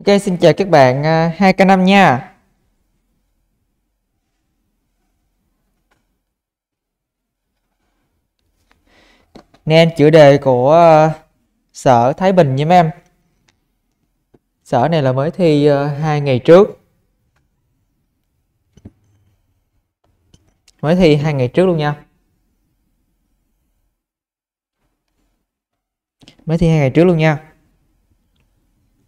Ok, xin chào các bạn 2K5 à, nha Nên chủ đề của à, Sở Thái Bình nha mấy em Sở này là mới thi uh, à, 2 ngày trước Mới thi 2 ngày trước luôn nha Mới thi 2 ngày trước luôn nha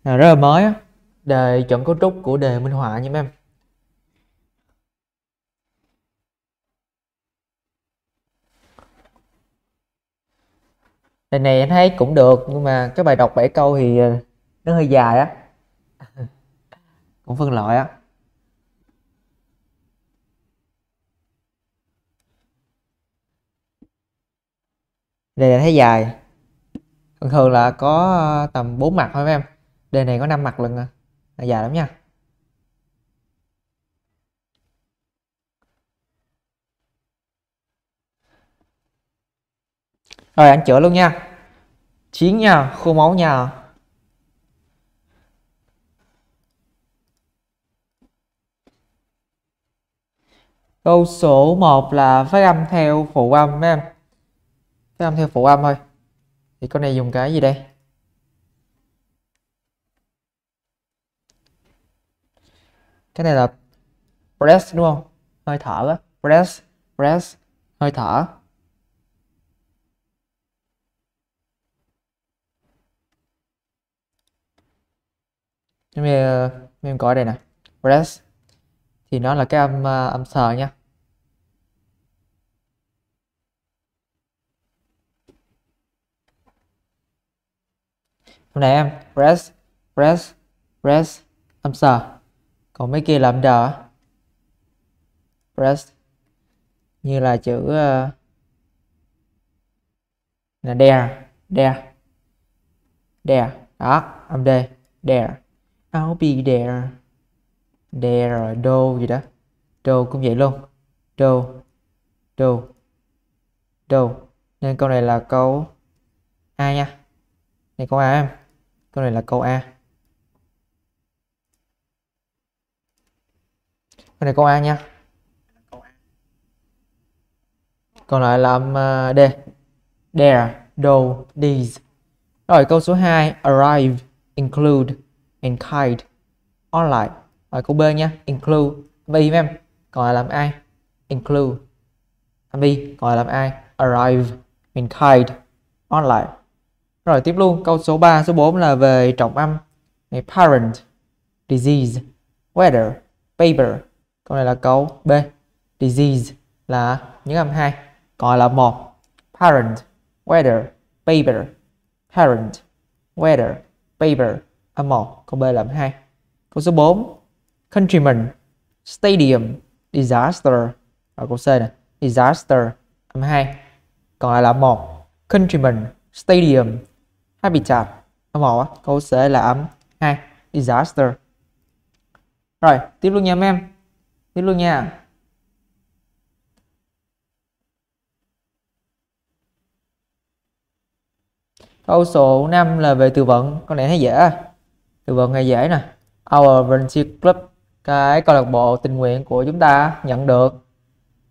là rất là mới á đề chọn cấu trúc của đề minh họa nha em đề này em thấy cũng được nhưng mà cái bài đọc 7 câu thì ờ, nó hơi dài á cũng phân loại á đề này thấy dài thường thường là có ờ, tầm 4 mặt thôi em đề này có 5 mặt lần à nó dài lắm nha rồi anh chữa luôn nha chiến nha khô máu nha câu số 1 là phát âm theo phụ âm mấy em phát âm theo phụ âm thôi thì con này dùng cái gì đây cái này là breath đúng không hơi thở đó breath breath hơi thở nhưng mà mình coi đây nè breath thì nó là cái âm à, âm sờ nha hôm nay em breath breath breath âm sờ còn mấy kia làm đờ press như là chữ uh, là there there there đó âm d there I'll be there there rồi do gì đó do cũng vậy luôn do do do nên câu này là câu a nha này câu a em câu này là câu a cái này câu A nha còn lại là âm um, uh, à, D there though à? these rồi câu số 2 arrive include and kind on lại rồi câu B nha include âm Y em còn lại làm ai include âm Y còn lại làm ai arrive and kind on lại rồi tiếp luôn câu số 3 số 4 là về trọng âm này parent disease weather paper câu này là câu B disease là những âm hai còn là một parent weather paper parent weather paper âm một câu B là âm hai câu số 4 countryman stadium disaster và câu C này disaster âm hai còn lại là một countryman stadium habitat âm một câu C là âm hai disaster rồi tiếp luôn nha mấy em Viết luôn nha. Câu số 5 là về từ vựng, con này thấy dễ. Từ vựng này dễ nè. Our Volunteer Club, cái câu lạc bộ tình nguyện của chúng ta nhận được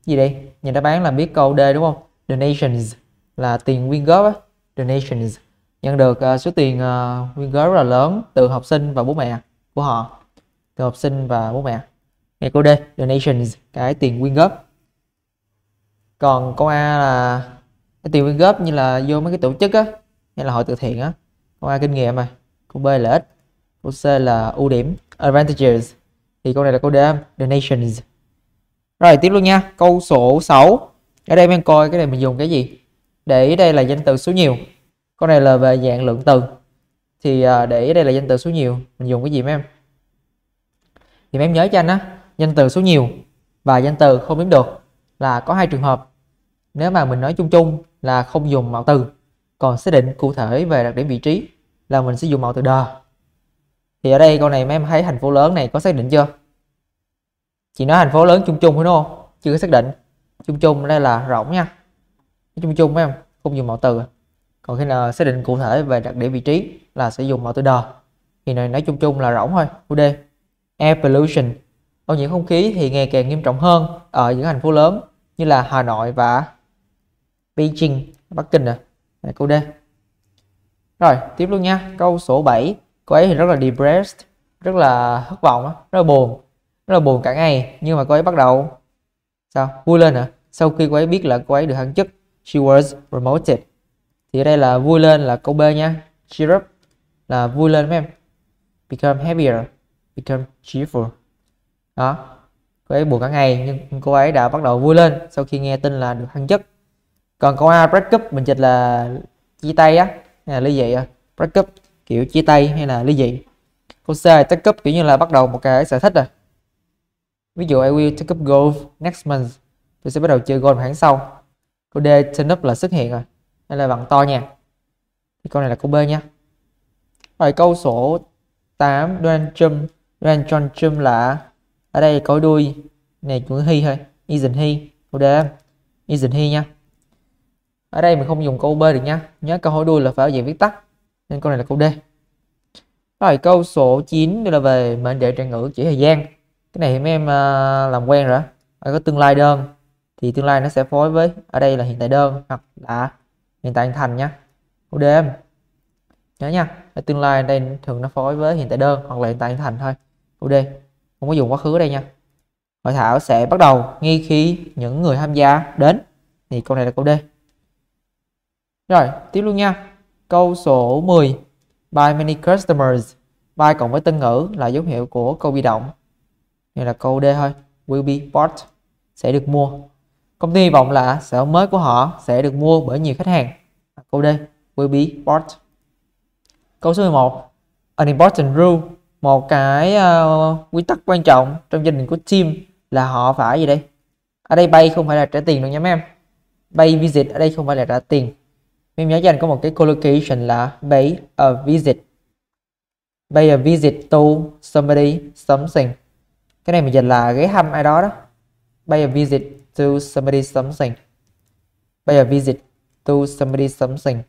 gì đây Nhìn đáp án là biết câu D đúng không? Donations là tiền quyên góp Donations nhận được uh, số tiền uh, quyên góp rất là lớn từ học sinh và bố mẹ của họ từ học sinh và bố mẹ ngay câu D donations cái tiền quyên góp còn câu A là cái tiền quyên góp như là vô mấy cái tổ chức á hay là hội từ thiện á câu A kinh nghiệm mà câu B là ít câu C là ưu điểm advantages thì câu này là câu D donations rồi tiếp luôn nha câu số 6 ở đây mình coi cái này mình dùng cái gì để ý đây là danh từ số nhiều câu này là về dạng lượng từ thì à, để ý đây là danh từ số nhiều mình dùng cái gì mấy em thì mấy em nhớ cho anh á danh từ số nhiều và danh từ không đếm được là có hai trường hợp nếu mà mình nói chung chung là không dùng mạo từ còn xác định cụ thể về đặc điểm vị trí là mình sẽ dùng mạo từ đờ thì ở đây câu này mấy em thấy thành phố lớn này có xác định chưa chị nói thành phố lớn chung chung thôi đúng không chưa có xác định chung chung đây là rộng nha chung chung mấy em không dùng mạo từ còn khi nào xác định cụ thể về đặc điểm vị trí là sẽ dùng mạo từ đờ thì này nói chung chung là rỗng thôi UD evolution ô nhiễm không khí thì ngày càng nghiêm trọng hơn ở những thành phố lớn như là Hà Nội và Beijing, Bắc Kinh à. Đây, câu D. Rồi, tiếp luôn nha. Câu số 7. Cô ấy thì rất là depressed, rất là thất vọng, rất là buồn, rất là buồn cả ngày. Nhưng mà cô ấy bắt đầu sao? Vui lên hả? Sau khi cô ấy biết là cô ấy được thăng chức, she was promoted. Thì ở đây là vui lên là câu B nha. Cheer up là vui lên mấy em. Become happier, become cheerful đó cô ấy buồn cả ngày nhưng cô ấy đã bắt đầu vui lên sau khi nghe tin là được thăng chức còn câu A break up mình dịch là chia tay á hay là ly dị à break up kiểu chia tay hay là ly dị câu C take up kiểu như là bắt đầu một cái sở thích rồi à? ví dụ I will take up golf next month tôi sẽ bắt đầu chơi golf tháng sau câu D turn up là xuất hiện rồi hay là bằng to nha thì câu này là câu B nha rồi câu số 8 Donald Trump Donald Trump là ở đây có đuôi này chúng hi thôi isn't he ok isn't he nha ở đây mình không dùng câu b được nha nhớ câu hỏi đuôi là phải ở dạng viết tắt nên câu này là câu d rồi câu số 9 đó là về mệnh đề trạng ngữ chỉ thời gian cái này thì mấy em à, làm quen rồi ở có tương lai đơn thì tương lai nó sẽ phối với ở đây là hiện tại đơn hoặc là hiện tại thành nha câu d em nhớ nha ở tương lai đây thường nó phối với hiện tại đơn hoặc là hiện tại thành thôi câu d không có dùng quá khứ ở đây nha hội thảo sẽ bắt đầu ngay khi những người tham gia đến thì câu này là câu D rồi tiếp luôn nha câu số 10 by many customers by cộng với tân ngữ là dấu hiệu của câu bị động này là câu D thôi will be bought sẽ được mua công ty hy vọng là sản phẩm mới của họ sẽ được mua bởi nhiều khách hàng câu D will be bought câu số 11 an important rule một cái uh, quy tắc quan trọng trong gia đình của team là họ phải gì đây ở đây bay không phải là trả tiền đâu nha mấy em bay visit ở đây không phải là trả tiền em nhớ cho có một cái collocation là pay a visit pay a visit to somebody something cái này mình dịch là ghé thăm ai đó đó pay a visit to somebody something pay a visit to somebody something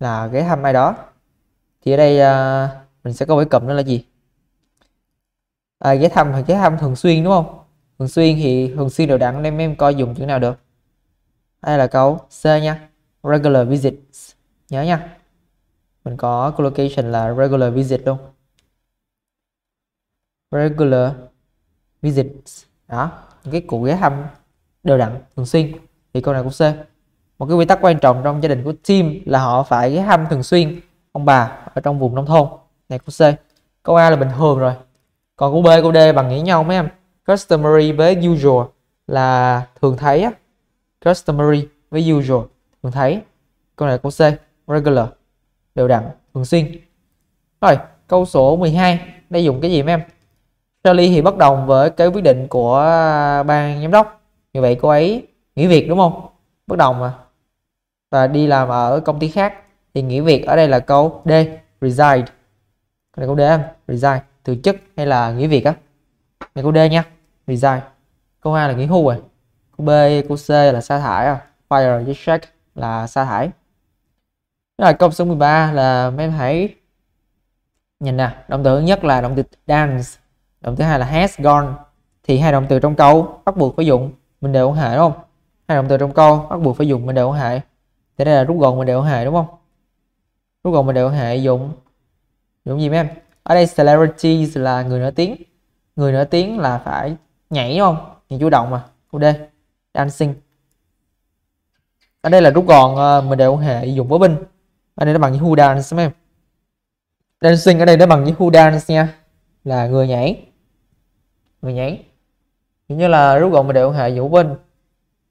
là ghé thăm ai đó thì ở đây uh, mình sẽ có cái cụm đó là gì à, ghé thăm ghé thăm thường xuyên đúng không thường xuyên thì thường xuyên đều đặn nên em coi dùng chữ nào được đây là câu C nha regular visits nhớ nha mình có collocation là regular visit luôn regular visits đó những cái cụ ghé thăm đều đặn thường xuyên thì câu này cũng C một cái quy tắc quan trọng trong gia đình của Tim là họ phải ghé thăm thường xuyên ông bà ở trong vùng nông thôn này cũng C câu A là bình thường rồi còn của B của D bằng nghĩa nhau mấy em customary với usual là thường thấy á customary với usual thường thấy câu này câu C regular đều đặn thường xuyên rồi câu số 12 đây dùng cái gì mấy em Charlie thì bất đồng với cái quyết định của ban giám đốc như vậy cô ấy nghỉ việc đúng không bất đồng mà và đi làm ở công ty khác thì nghỉ việc ở đây là câu D resign câu này câu D resign từ chức hay là nghỉ việc á này câu D nha resign câu A là nghỉ hưu rồi câu B câu C là sa thải à? fire với check là sa thải rồi câu số 13 là mấy em hãy nhìn nè động từ thứ nhất là động từ dance động thứ hai là has gone thì hai động từ trong câu bắt buộc phải dùng mình đều ủng hệ đúng không hai động từ trong câu bắt buộc phải dùng mình đều hệ thì đây là rút gọn mình đều ủng hệ đúng không rút gọn mình đều ủng hệ dùng dùng gì mấy em ở đây celerity là người nổi tiếng người nổi tiếng là phải nhảy đúng không nhảy chủ động mà câu d dancing ở đây là rút gọn ờ, mình đều hệ dùng với binh ở đây nó bằng với who dance mấy em dancing ở đây nó bằng với who dance nha là người nhảy người nhảy Chỉ như là rút gọn mình đều hệ vũ binh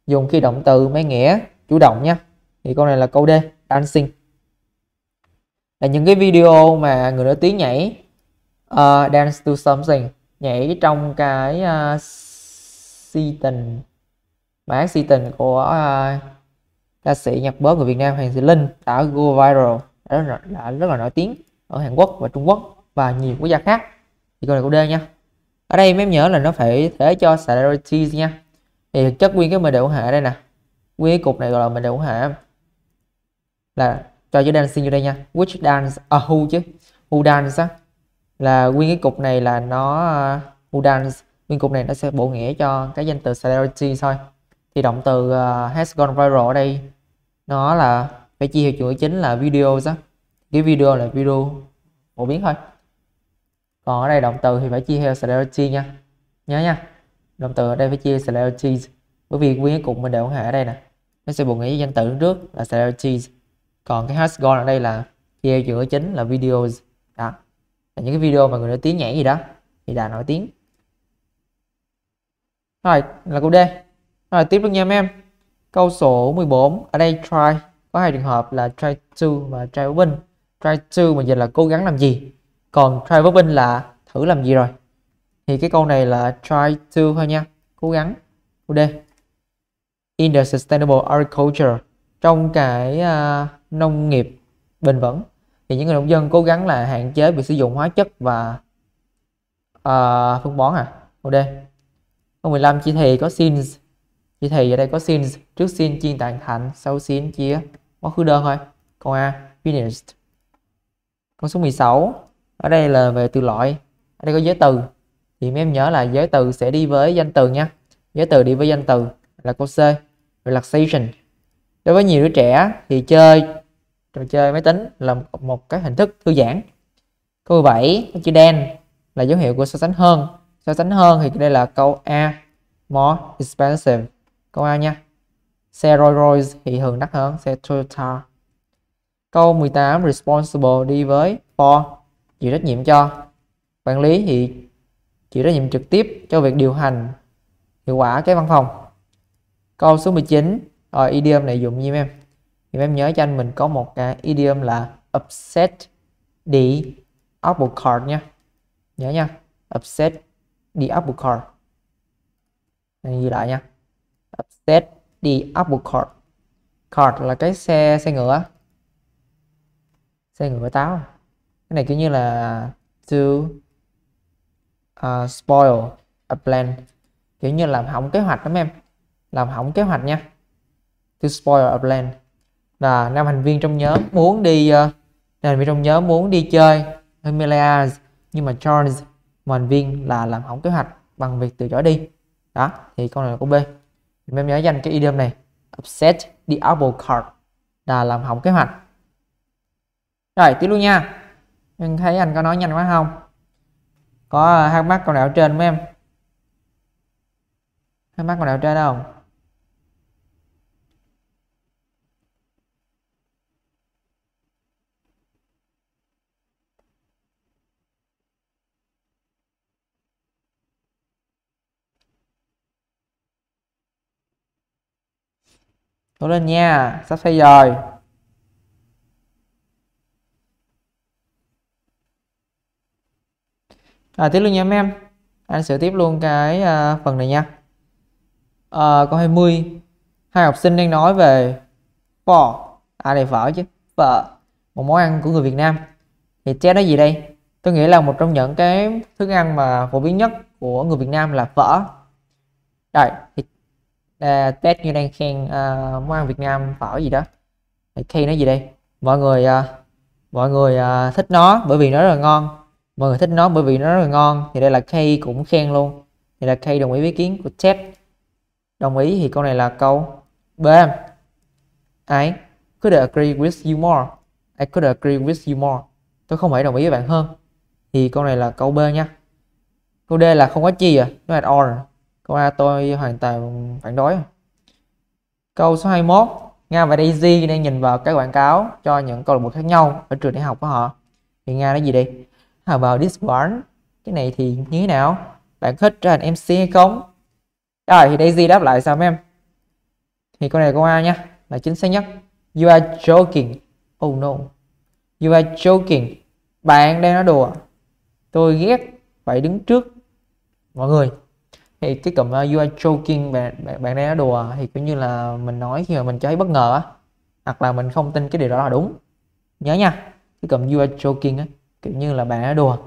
dùng khi động từ mấy nghĩa chủ động nha thì câu này là câu d dancing là những cái video mà người nổi tiếng nhảy uh, dance to something nhảy trong cái uh, tình bài hát tình của uh, ca sĩ nhạc bóp người Việt Nam Hoàng Sĩ Linh đã go viral đã, rất, đã rất là nổi tiếng ở Hàn Quốc và Trung Quốc và nhiều quốc gia khác thì con này cũng D nha ở đây em nhớ là nó phải thế cho celebrities nha thì chất nguyên cái mình đề của hệ đây nè nguyên cục này gọi là mệnh đề hệ là cho chữ dancing vô đây nha which dance à, uh who chứ who dance á là nguyên cái cục này là nó uh, who dance nguyên cục này nó sẽ bổ nghĩa cho cái danh từ celebrity thôi thì động từ uh, ờ, has gone viral ở đây nó là phải chia hiệu chuỗi chính là video á cái video là video phổ biến thôi còn ở đây động từ thì phải chia theo celebrity nha nhớ nha động từ ở đây phải chia celebrity bởi vì nguyên cái cục mình đều hệ ở đây nè nó sẽ bổ nghĩa với danh từ trước là celebrity còn cái hash goal ở đây là treo giữa chính là videos đó là những cái video mà người nổi tiếng nhảy gì đó thì đã nổi tiếng rồi là câu D rồi tiếp luôn nha em câu số 14 ở đây try có hai trường hợp là try to và try open try to mà dịch là cố gắng làm gì còn try open là thử làm gì rồi thì cái câu này là try to thôi nha cố gắng câu D in the sustainable agriculture trong cái uh, nông nghiệp bền vững thì những người nông dân cố gắng là hạn chế việc sử dụng hóa chất và uh, phân bón à ok câu 15 chỉ thị có sins chỉ thị ở đây có sins trước sin chiên tàn thành sau sin chia quá khứ đơn thôi câu a finished câu số 16 ở đây là về từ loại ở đây có giới từ thì mấy em nhớ là giới từ sẽ đi với danh từ nha giới từ đi với danh từ là câu C relaxation đối với nhiều đứa trẻ thì chơi trò chơi máy tính là một, cái hình thức thư giãn câu 7 cái chữ đen là dấu hiệu của so sánh hơn so sánh hơn thì đây là câu A more expensive câu A nha xe Rolls Royce thì thường đắt hơn xe Toyota câu 18 responsible đi với for chịu trách nhiệm cho quản lý thì chịu trách nhiệm trực tiếp cho việc điều hành hiệu quả cái văn phòng câu số 19 rồi ờ, idiom này dùng như em thì em nhớ cho anh mình có một cái idiom là upset the apple cart nha nhớ nha upset the apple cart ghi lại nha upset the apple cart cart là cái xe xe ngựa xe ngựa táo cái này kiểu như là to uh, spoil a plan kiểu như làm hỏng kế hoạch lắm em làm hỏng kế hoạch nha to spoil a plan là năm thành viên trong nhóm muốn đi uh, ờ, thành viên trong nhóm muốn đi chơi Himalaya nhưng mà Charles một thành viên là làm hỏng kế hoạch bằng việc từ chối đi đó thì câu này là câu B thì em nhớ dành cái idiom này upset the apple cart là làm hỏng kế hoạch rồi tiếp luôn nha em thấy anh có nói nhanh quá không có uh, hai mắt câu nào trên mấy em hai mắt câu nào trên đâu? Cố lên nha, sắp xây rồi. À, tiếp luôn nha mấy em. Anh sẽ tiếp luôn cái à, phần này nha. À, câu 20. Hai học sinh đang nói về phở. À đây phở chứ. Phở. Một món ăn của người Việt Nam. Thì che nói gì đây? Tôi nghĩ là một trong những cái thức ăn mà phổ biến nhất của người Việt Nam là phở. Rồi, thì à, ờ, test như đang khen à, món ăn Việt Nam phở gì đó thì khi nó gì đây mọi người à, mọi người à, thích nó bởi vì nó rất là ngon mọi người thích nó bởi vì nó rất là ngon thì đây là Kay cũng khen luôn thì là Kay đồng ý với ý kiến của Ted đồng ý thì câu này là câu B I could agree with you more I could agree with you more tôi không thể đồng ý với bạn hơn thì câu này là câu B nha câu D là không có chi à nó là all. Câu A tôi hoàn toàn phản đối. Câu số 21. Nga và Daisy đang nhìn vào các quảng cáo cho những câu lạc bộ khác nhau ở trường đại học của họ. Thì Nga nói gì đi? How about this one? Cái này thì như thế nào? Bạn thích trở thành MC hay không? Rồi thì Daisy đáp lại sao mấy em? Thì câu này câu A nha, là chính xác nhất. You are joking. Oh no. You are joking. Bạn đang nói đùa. Tôi ghét phải đứng trước mọi người thì cái cụm uh, you are joking bạn, bạn bạn đang nói đùa thì kiểu như là mình nói khi mà mình thấy bất ngờ á hoặc là mình không tin cái điều đó là đúng nhớ nha cái cụm you are joking á kiểu như là bạn nói đùa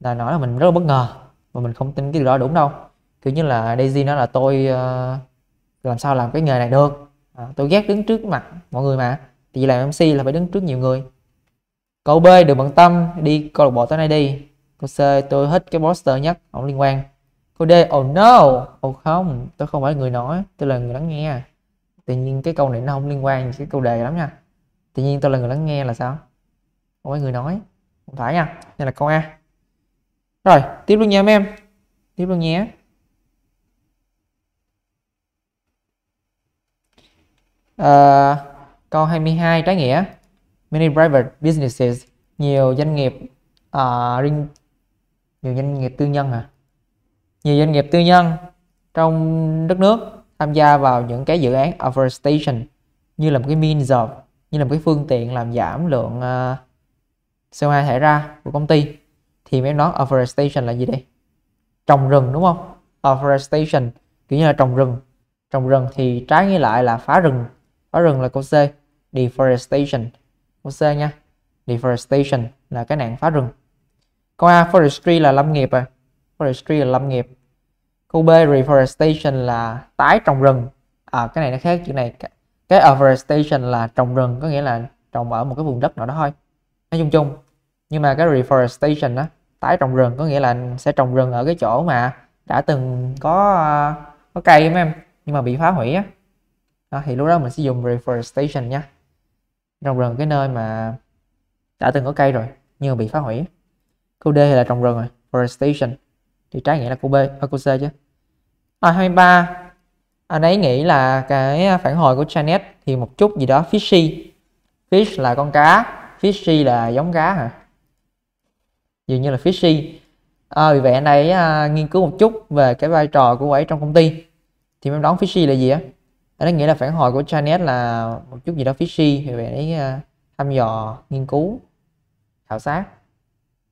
là nói là mình rất là bất ngờ mà mình không tin cái điều đó là đúng đâu kiểu như là Daisy nói là tôi uh, làm sao làm cái nghề này được à, tôi ghét đứng trước mặt mọi người mà thì làm MC là phải đứng trước nhiều người câu B đừng bận tâm đi câu lạc bộ tối nay đi câu C tôi hết cái poster nhất không liên quan Cô D oh no oh không tôi không phải người nói tôi là người lắng nghe tự nhiên cái câu này nó không liên quan gì cái câu đề lắm nha tự nhiên tôi là người lắng nghe là sao không phải người nói không phải nha đây là câu A rồi tiếp luôn nha em tiếp luôn nhé Uh, câu 22 trái nghĩa many private businesses nhiều doanh nghiệp uh, nhiều doanh nghiệp tư nhân à nhiều doanh nghiệp tư nhân trong đất nước tham gia vào những cái dự án afforestation như là một cái mean job như là một cái phương tiện làm giảm lượng CO2 ờ, thải ra của công ty thì mấy em nói afforestation là gì đây trồng rừng đúng không afforestation kiểu như là trồng rừng trồng rừng thì trái nghĩa lại là phá rừng phá rừng là câu C deforestation câu C nha deforestation là cái nạn phá rừng câu A forestry là lâm nghiệp à forestry là lâm nghiệp câu b reforestation là tái trồng rừng à, cái này nó khác chữ này cái afforestation là trồng rừng có nghĩa là trồng ở một cái vùng đất nào đó thôi nói chung chung nhưng mà cái reforestation đó tái trồng rừng có nghĩa là sẽ trồng rừng ở cái chỗ mà đã từng có à, có cây mấy em nhưng mà bị phá hủy á đó, thì lúc đó mình sẽ dùng reforestation nha trồng rừng cái nơi mà đã từng có cây rồi nhưng mà bị phá hủy câu D là trồng rừng rồi forestation thì trái nghĩa là cô B à, cô C chứ à, 23 anh ấy nghĩ là cái phản hồi của Janet thì một chút gì đó fishy fish là con cá fishy là giống cá hả dường như là fishy à, vì vậy anh ấy à, nghiên cứu một chút về cái vai trò của cô ấy trong công ty thì em đoán fishy là gì á anh ấy nghĩ là phản hồi của Janet là một chút gì đó fishy thì vậy anh ấy à, thăm dò nghiên cứu khảo sát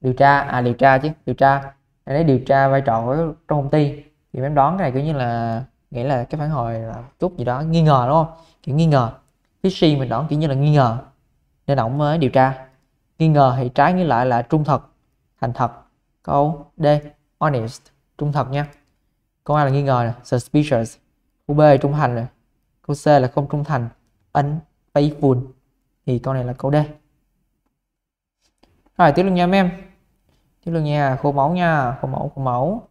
điều tra à điều tra chứ điều tra để điều tra vai trò của trong công ty thì em đoán cái này kiểu như là nghĩ là cái phản hồi là chút gì đó nghi ngờ đúng không kiểu nghi ngờ fishy mình đoán kiểu như là nghi ngờ nên ổng mới điều tra nghi ngờ thì trái nghĩa lại là trung thật thành thật câu D honest trung thật nha câu A là nghi ngờ này suspicious câu B là trung thành này câu C là không trung thành unfaithful thì câu này là câu D rồi tiếp tục nha mấy em tiếp luôn nha khô mẫu nha khô mẫu khô mẫu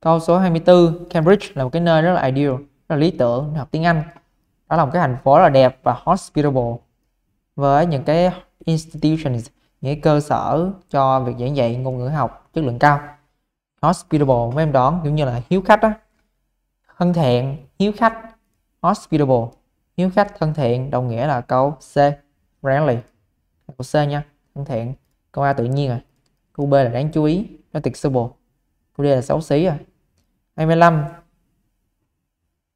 câu số 24 Cambridge là một cái nơi rất là ideal rất là lý tưởng học tiếng Anh đó là một cái thành phố rất là đẹp và hospitable với những cái institutions những cái cơ sở cho việc giảng dạy ngôn ngữ học chất lượng cao hospitable mấy em đoán kiểu như là hiếu khách á thân thiện hiếu khách hospitable hiếu khách thân thiện đồng nghĩa là câu C friendly câu C nha thân thiện câu A tự nhiên rồi à. Câu B là đáng chú ý, nó tuyệt flexible. Câu D là xấu xí rồi. À. 25.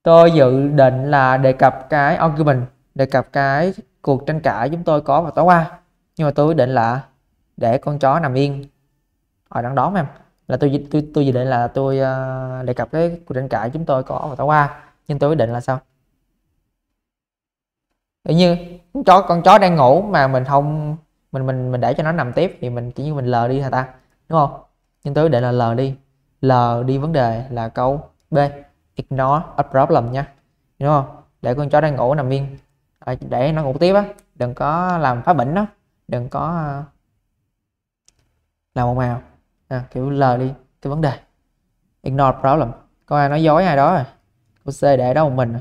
Tôi dự định là đề cập cái argument, đề cập cái cuộc tranh cãi chúng tôi có vào tối qua. Nhưng mà tôi quyết định là để con chó nằm yên ở ờ, đằng đó em là tôi tôi tôi dự định là tôi uh, đề cập cái cuộc tranh cãi chúng tôi có vào tối qua nhưng tôi quyết định là sao tự như con chó con chó đang ngủ mà mình không mình mình mình để cho nó nằm tiếp thì mình chỉ như mình lờ đi thôi ta đúng không nhưng tôi để là lờ đi lờ đi vấn đề là câu b ignore a problem nha đúng không để con chó đang ngủ nằm yên à, để nó ngủ tiếp á đừng có làm phá bệnh đó đừng có à, làm một màu à, kiểu lờ đi cái vấn đề ignore problem coi ai nói dối ai đó rồi cô c để đó một mình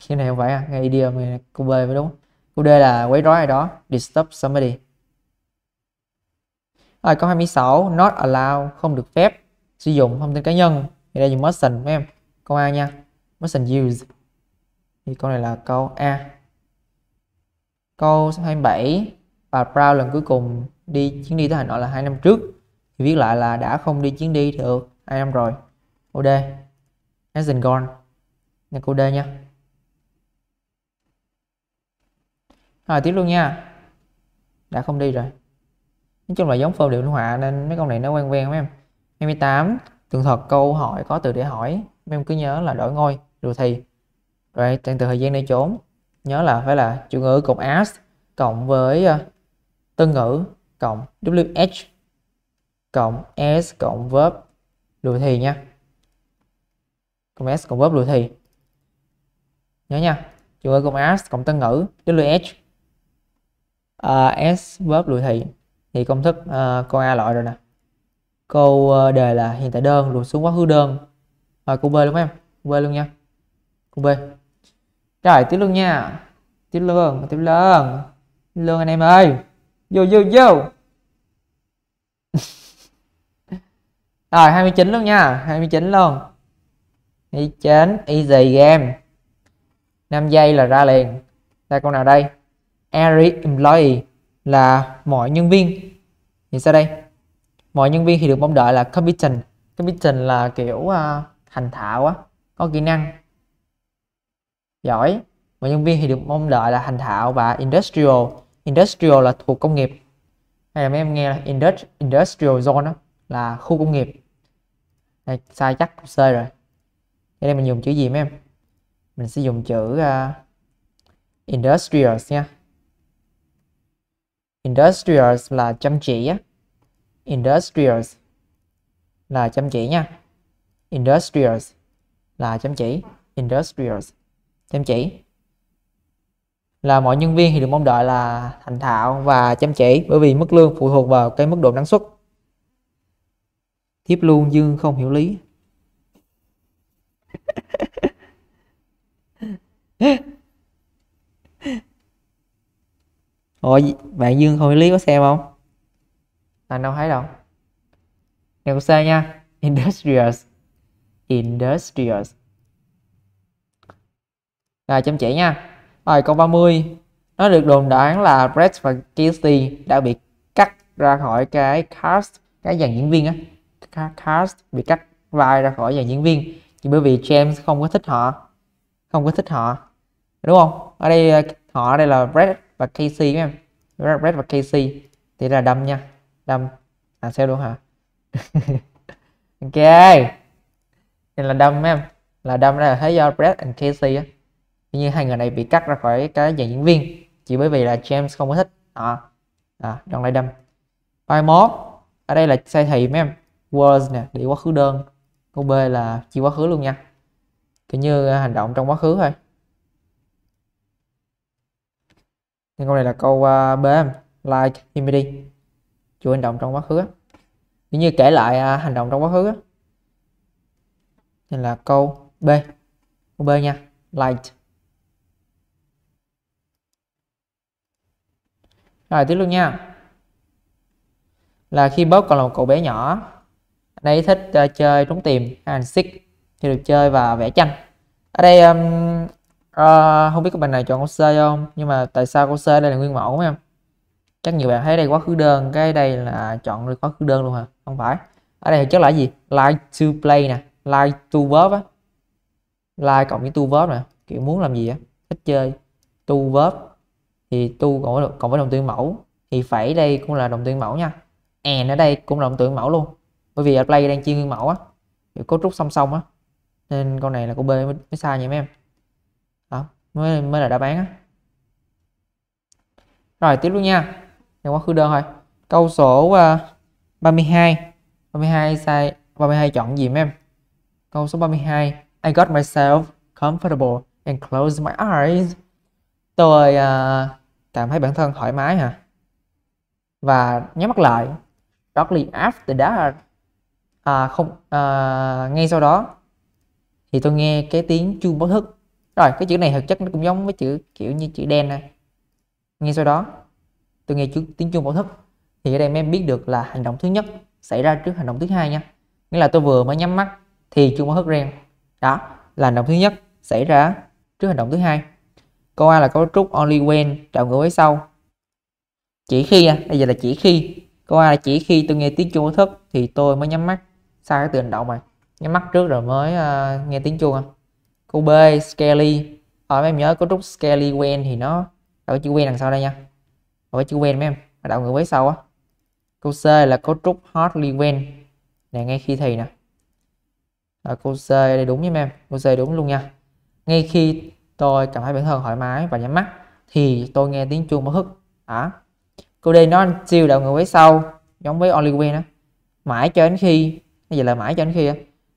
kiểu à? này không phải à? nghe idiom này cô b mới đúng câu d là quấy rối ai đó disturb somebody rồi câu 26 not allow không được phép sử dụng thông tin cá nhân thì đây dùng motion mấy em câu A nha motion use thì câu này là câu A câu 27 và Brown lần cuối cùng đi chuyến đi tới Hà Nội là hai năm trước thì viết lại là đã không đi chuyến đi được hai năm rồi câu d hasn't gone là câu D nha rồi tiếp luôn nha đã không đi rồi nói chung là giống phơm điệu minh họa nên mấy câu này nó quen quen mấy em 28 tường thuật câu hỏi có từ để hỏi mấy em cứ nhớ là đổi ngôi rồi thì rồi trong từ thời gian để trốn nhớ là phải là chủ ngữ cộng as cộng với ờ, tân ngữ cộng wh cộng s cộng verb lùi thì nha cộng s cộng verb lùi thì nhớ nha chủ ngữ cộng as cộng tân ngữ wh uh, S verb đuổi thị thì công thức uh, câu A loại rồi nè câu uh, đề là hiện tại đơn lùi xuống quá khứ đơn rồi câu B luôn em B luôn nha câu B rồi tiếp luôn nha tiếp luôn tiếp luôn luôn anh em ơi vô vô vô rồi 29 luôn nha 29 luôn 29 easy game 5 giây là ra liền ra câu nào đây every employee là mọi nhân viên nhìn sau đây mọi nhân viên thì được mong đợi là competent competent là kiểu uh, thành thạo á có kỹ năng giỏi mọi nhân viên thì được mong đợi là thành thạo và industrial industrial là thuộc công nghiệp hay là mấy em nghe là industrial zone đó, là khu công nghiệp đây, sai chắc c rồi đây mình dùng chữ gì mấy em mình sẽ dùng chữ uh, industrials nha industrious là chăm chỉ á industrious là chăm chỉ nha industrious là chăm chỉ industrious chăm chỉ là mọi nhân viên thì được mong đợi là thành thạo và chăm chỉ bởi vì mức lương phụ thuộc vào cái mức độ năng suất tiếp luôn dương không hiểu lý ủa bạn dương không lý có xem không anh đâu thấy đâu nghe câu c nha industrious industrious rồi chăm chỉ nha rồi câu 30 nó được đồn đoán là Brett và Kirsty đã bị cắt ra khỏi cái cast cái dàn diễn viên á cast bị cắt vai ra khỏi dàn diễn viên chỉ bởi vì James không có thích họ không có thích họ đúng không ở đây ờ, họ ở đây là Brett và KC các em red và KC thì là đâm nha đâm à sao luôn hả ok nên là đâm em là đâm ra là thấy do Brad and KC á như hai người này bị cắt ra khỏi cái dàn diễn viên chỉ bởi vì là James không có thích à, à đòn lại đâm 31 ở đây là sai thị mấy em was nè để quá khứ đơn câu B là chỉ quá khứ luôn nha kiểu như hành động trong quá khứ thôi thì câu này là câu uh, B like humidity chủ hành động trong quá khứ giống như kể lại uh, hành động trong quá khứ nên là câu B câu B nha light rồi tiếp luôn nha là khi Bob còn là một cậu bé nhỏ anh ấy thích uh, chơi trốn tìm and xích thì được chơi và vẽ tranh ở đây um, à, không biết các bạn này chọn câu C không nhưng mà tại sao câu C đây là nguyên mẫu em chắc nhiều bạn thấy đây quá khứ đơn cái đây là chọn được quá khứ đơn luôn hả không phải ở đây chắc là gì like to play nè like to verb á like cộng với to verb nè kiểu muốn làm gì á thích chơi to verb thì to cộng với, cộng với động từ mẫu thì phải đây cũng là đồng từ mẫu nha and ở đây cũng là động từ mẫu luôn bởi vì ở play đang chia nguyên mẫu á kiểu cấu trúc song song á nên con này là của B mới, mới sai nha mấy em mới mới là đáp án á rồi tiếp luôn nha để quá khứ đơn thôi câu số uh, 32 32 sai 32 chọn gì em câu số 32 I got myself comfortable and close my eyes tôi uh, cảm thấy bản thân thoải mái hả và nhắm mắt lại shortly after that à, không à, ngay sau đó thì tôi nghe cái tiếng chuông báo thức rồi cái chữ này thực chất nó cũng giống với chữ kiểu như chữ đen này ngay sau đó tôi nghe chữ tiếng chuông báo thức thì ở đây em biết được là hành động thứ nhất xảy ra trước hành động thứ hai nha nghĩa là tôi vừa mới nhắm mắt thì chuông báo thức reng đó là hành động thứ nhất xảy ra trước hành động thứ hai câu a là cấu trúc only when trạm ngữ với sau chỉ khi à, bây giờ là chỉ khi câu a là chỉ khi tôi nghe tiếng chuông báo thức thì tôi mới nhắm mắt sai cái từ hành động mà nhắm mắt trước rồi mới uh, nghe tiếng chuông à câu b scaly ở ờ, mấy em nhớ cấu trúc scaly quen thì nó đổi chữ quen đằng sau đây nha đổi chữ quen mấy em đảo người với sau á câu c là cấu trúc hardly quen nè ngay khi thì nè à, câu c đây đúng nha em câu c đúng luôn nha ngay khi tôi cảm thấy bản thân thoải mái và nhắm mắt thì tôi nghe tiếng chuông báo thức đó câu d nó siêu đảo người với sau giống với only quen á mãi cho đến khi bây giờ là mãi cho đến khi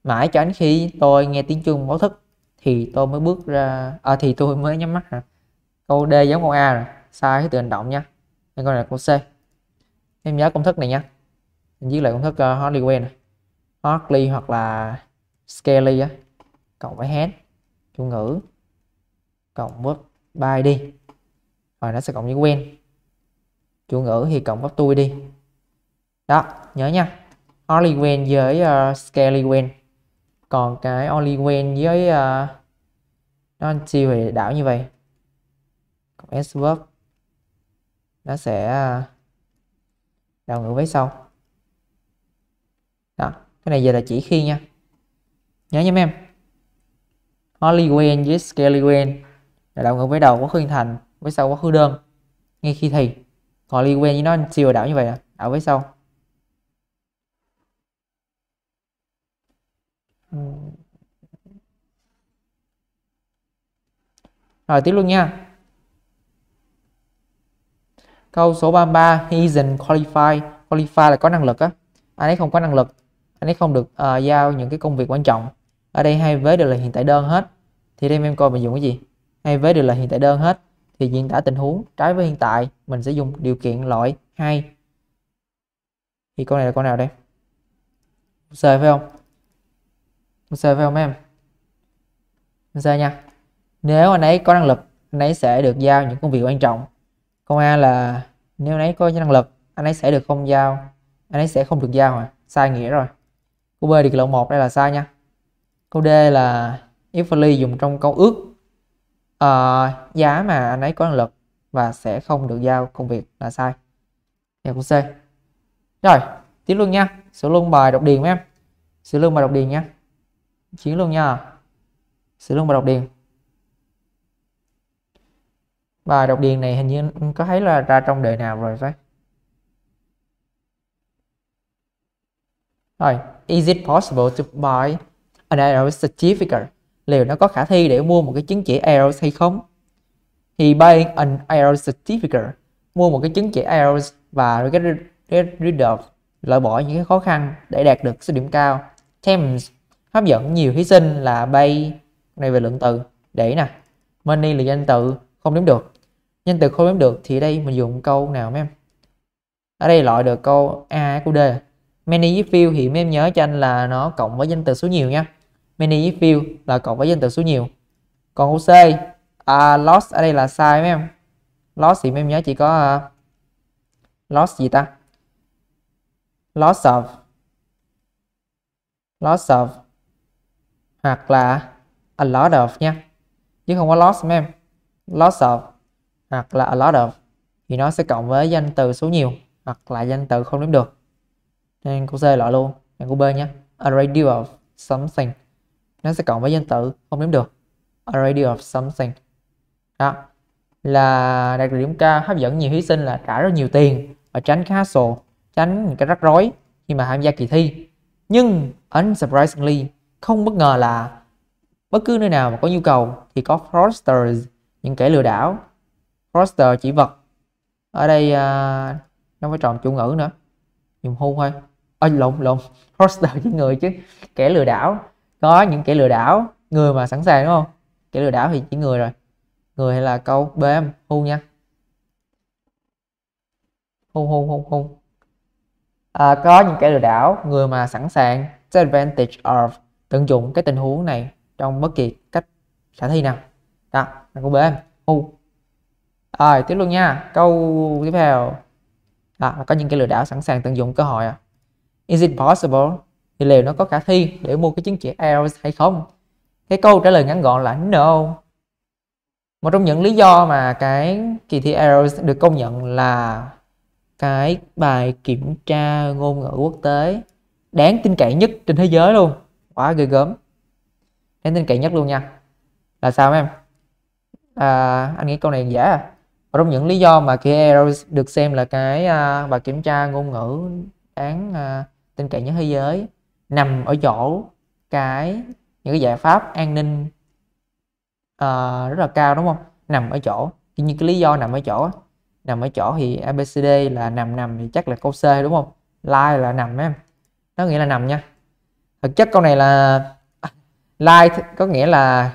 mãi cho đến khi tôi nghe tiếng chuông báo thức thì tôi mới bước ra à, thì tôi mới nhắm mắt rồi. câu D giống câu A rồi sai cái từ hành động nha nên câu này là câu C em nhớ công thức này nha em viết lại công thức uh, ờ, Hartley Wayne này Hartley hoặc là Scaly á cộng với head chủ ngữ cộng với by đi rồi nó sẽ cộng với quen chủ ngữ thì cộng với tôi đi đó nhớ nha Hartley Wayne với uh, Scaly Wayne còn cái Oliwen với uh, nó siêu về đảo như vậy còn s verb nó sẽ ờ, đồng ngữ với sau đó cái này giờ là chỉ khi nha nhớ nha em Hollywood với Scallywood là đồng ngữ với đầu quá khứ thành với sau quá khứ đơn ngay khi thì còn Hollywood với nó siêu đảo như vậy là đảo với sau Ừ. Rồi tiếp luôn nha. Câu số 33 he isn't qualified. Qualified là có năng lực á. Anh ấy không có năng lực. Anh ấy không được uh, giao những cái công việc quan trọng. Ở đây hai vế đều là hiện tại đơn hết. Thì đây em coi mình dùng cái gì? Hai vế đều là hiện tại đơn hết. Thì diễn tả tình huống trái với hiện tại mình sẽ dùng điều kiện loại 2. Thì con này là con nào đây? C phải không? giờ phải không em giờ nha nếu anh ấy có năng lực anh ấy sẽ được giao những công việc quan trọng Công an là nếu anh ấy có năng lực anh ấy sẽ được không giao anh ấy sẽ không được giao à sai nghĩa rồi câu b thì lộ một đây là sai nha câu d là if dùng trong câu ước uh, giá mà anh ấy có năng lực và sẽ không được giao công việc là sai theo dạ, câu c rồi tiếp luôn nha sửa luôn bài đọc điền với em sửa luôn bài đọc điền nha chuyển luôn nha sử luôn bài đọc điền bài đọc điền này hình như có thấy là ra trong đề nào rồi phải rồi is it possible to buy an IELTS certificate liệu nó có khả thi để mua một cái chứng chỉ IELTS hay không thì buy an IELTS certificate mua một cái chứng chỉ IELTS và get reader loại bỏ những cái khó khăn để đạt được số điểm cao Thames hấp dẫn nhiều thí sinh là bay này về lượng từ để nè many là danh từ không đếm được danh từ không đếm được thì đây mình dùng câu nào mấy em ở đây loại được câu a của d many với few thì mấy em nhớ cho anh là nó cộng với danh từ số nhiều nha many với few là cộng với danh từ số nhiều còn câu c à, loss ở đây là sai mấy em loss thì mấy em nhớ chỉ có uh, à, loss gì ta loss of loss of hoặc là a lot of nha chứ không có lots mấy em lots of hoặc là a lot of thì nó sẽ cộng với danh từ số nhiều hoặc là danh từ không đếm được nên cô C loại luôn nên cô B nhé a radio of something nó sẽ cộng với danh từ không đếm được a radio of something đó là đặc điểm ca hấp dẫn nhiều thí sinh là trả rất nhiều tiền và tránh cái hassle tránh những cái rắc rối khi mà tham gia kỳ thi nhưng unsurprisingly không bất ngờ là bất cứ nơi nào mà có nhu cầu thì có fraudsters những kẻ lừa đảo fraudster chỉ vật ở đây uh, nó phải tròn chủ ngữ nữa dùng hôn thôi ơi à, lộn lộn fraudster chỉ người chứ kẻ lừa đảo có những kẻ lừa đảo người mà sẵn sàng đúng không kẻ lừa đảo thì chỉ người rồi người hay là câu bm hôn nha hôn hôn hôn hôn à, có những kẻ lừa đảo người mà sẵn sàng advantage of tận dụng cái tình huống này trong bất kỳ cách khả thi nào đó là câu b u rồi tiếp luôn nha câu tiếp theo đó, là có những cái lừa đảo sẵn sàng tận dụng cơ hội à. is it possible thì liệu nó có khả thi để mua cái chứng chỉ IELTS hay không cái câu trả lời ngắn gọn là no một trong những lý do mà cái kỳ thi IELTS được công nhận là cái bài kiểm tra ngôn ngữ quốc tế đáng tin cậy nhất trên thế giới luôn quá ghê gớm đến tin cậy nhất luôn nha là sao em à, anh nghĩ câu này dễ à một trong những lý do mà KEO được xem là cái à, bài kiểm tra ngôn ngữ đáng à, tin cậy nhất thế giới nằm ở chỗ cái những cái giải pháp an ninh à, rất là cao đúng không nằm ở chỗ như cái lý do nằm ở chỗ nằm ở chỗ thì ABCD là nằm nằm thì chắc là câu C đúng không like là nằm em nó nghĩa là nằm nha thực chất câu này là lie có nghĩa là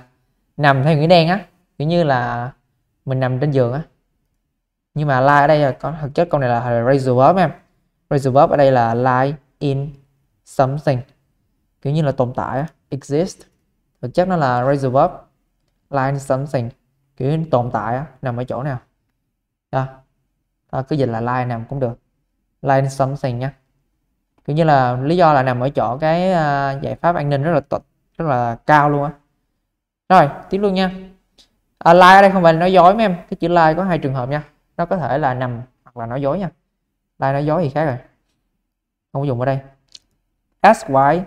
nằm theo nghĩa đen á kiểu như là mình nằm trên giường á nhưng mà lie ở đây là có thực chất câu này là raise verb em raise verb ở đây là lie in something kiểu như là tồn tại á exist thực chất nó là raise verb lie in something kiểu như tồn tại á nằm ở chỗ nào đó, đó cứ dịch là lie nằm cũng được lie in something nhá kiểu như là lý do là nằm ở chỗ cái uh, giải pháp an ninh rất là tốt rất là cao luôn á rồi tiếp luôn nha à, like ở đây không phải nói dối mấy em cái chữ like có hai trường hợp nha nó có thể là nằm hoặc là nói dối nha like nói dối thì khác rồi không có dùng ở đây ask why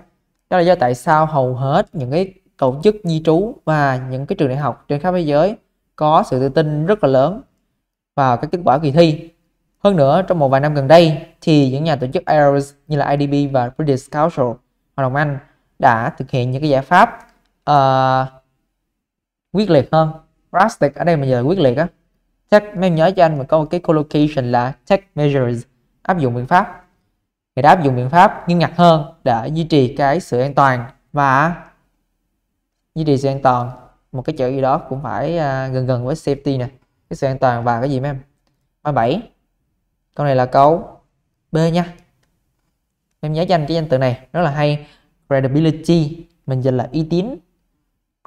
đó là do tại sao hầu hết những cái tổ chức di trú và những cái trường đại học trên khắp thế giới có sự tự tin rất là lớn vào các kết quả kỳ thi hơn nữa, trong một vài năm gần đây thì những nhà tổ chức IRS như là IDB và British Council Hội đồng Anh đã thực hiện những cái giải pháp uh, quyết liệt hơn. Drastic ở đây mình giờ là quyết liệt á. Tech, mấy nhớ cho anh một câu cái collocation là Tech Measures áp dụng biện pháp người đã áp dụng biện pháp nghiêm ngặt hơn để duy trì cái sự an toàn và duy trì sự an toàn một cái chữ gì đó cũng phải uh, gần gần với safety nè cái sự an toàn và cái gì mấy em 37 câu này là câu b nha em nhớ danh cái danh từ này rất là hay credibility mình dịch là uy tín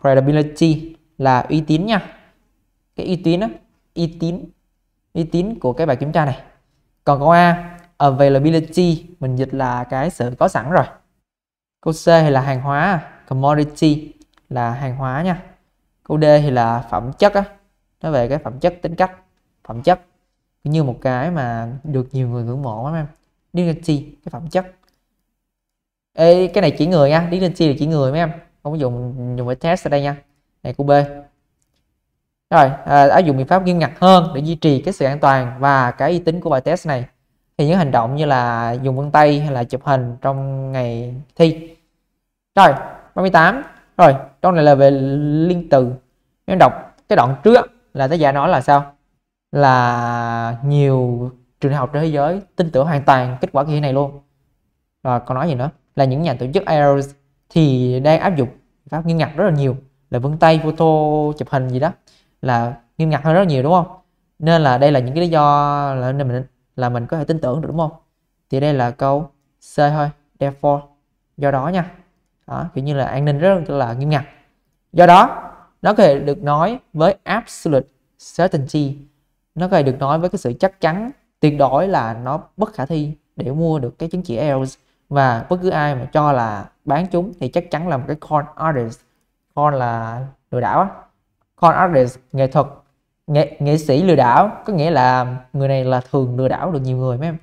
credibility là uy tín nha cái uy tín á uy tín uy tín của cái bài kiểm tra này còn câu a availability mình dịch là cái sự có sẵn rồi câu c thì là hàng hóa commodity là hàng hóa nha câu d thì là phẩm chất á nó về cái phẩm chất tính cách phẩm chất như một cái mà được nhiều người ngưỡng mộ lắm em Dignity cái phẩm chất Ê, cái này chỉ người nha Dignity là chỉ người mấy em không có dùng dùng để test ở đây nha này của B rồi à, áp dụng biện pháp nghiêm ngặt hơn để duy trì cái sự an toàn và cái uy tín của bài test này thì những hành động như là dùng vân tay hay là chụp hình trong ngày thi rồi 38 rồi trong này là về liên từ em đọc cái đoạn trước là tác giả nói là sao là nhiều trường đại học trên thế giới tin tưởng hoàn toàn kết quả kỳ thi này luôn rồi còn nói gì nữa là những nhà tổ chức IELTS thì đang áp dụng pháp nghiêm ngặt rất là nhiều là vân tay photo chụp hình gì đó là nghiêm ngặt hơn rất là nhiều đúng không nên là đây là những cái lý do là nên mình là mình có thể tin tưởng được đúng không thì đây là câu C thôi therefore do đó nha đó, kiểu như là an ninh rất là nghiêm ngặt do đó nó có thể được nói với absolute certainty nó có thể được nói với cái sự chắc chắn tuyệt đối là nó bất khả thi để mua được cái chứng chỉ IELTS và bất cứ ai mà cho là bán chúng thì chắc chắn là một cái con artist con là lừa đảo con artist nghệ thuật nghệ, nghệ sĩ lừa đảo có nghĩa là người này là thường lừa đảo được nhiều người mấy em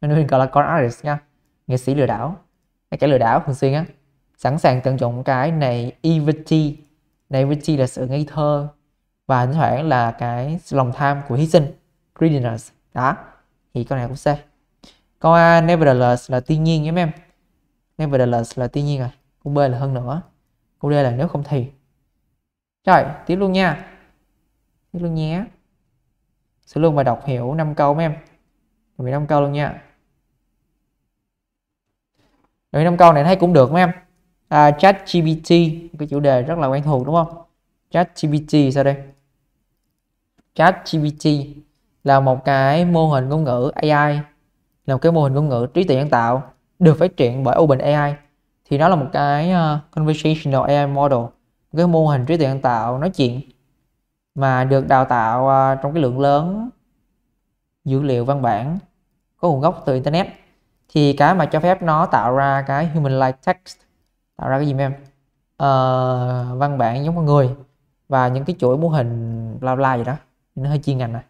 nên mình gọi là con artist nha nghệ sĩ lừa đảo hay kẻ lừa đảo thường xuyên á sẵn sàng tận dụng cái này naivety naivety là sự ngây thơ và thỉnh thoảng là cái lòng tham của hy sinh greediness đó thì câu này cũng C câu A nevertheless là tuy nhiên em em nevertheless là tuy nhiên rồi câu B là hơn nữa câu D là nếu không thì rồi tiếp luôn nha tiếp luôn nhé sẽ luôn bài đọc hiểu 5 câu mấy em 15 câu luôn nha rồi 5 câu này thấy cũng được mấy em à, chat GPT cái chủ đề rất là quen thuộc đúng không chat gpt sau đây chat gpt là một cái mô hình ngôn ngữ AI là một cái mô hình ngôn ngữ trí tuệ nhân tạo được phát triển bởi open ai thì nó là một cái uh, conversational AI model một cái mô hình trí tuệ nhân tạo nói chuyện mà được đào tạo uh, trong cái lượng lớn dữ liệu văn bản có nguồn gốc từ internet thì cái mà cho phép nó tạo ra cái human like text tạo ra cái gì em uh, văn bản giống con người và những cái chuỗi mô hình bla bla gì đó nó hơi chuyên ngành này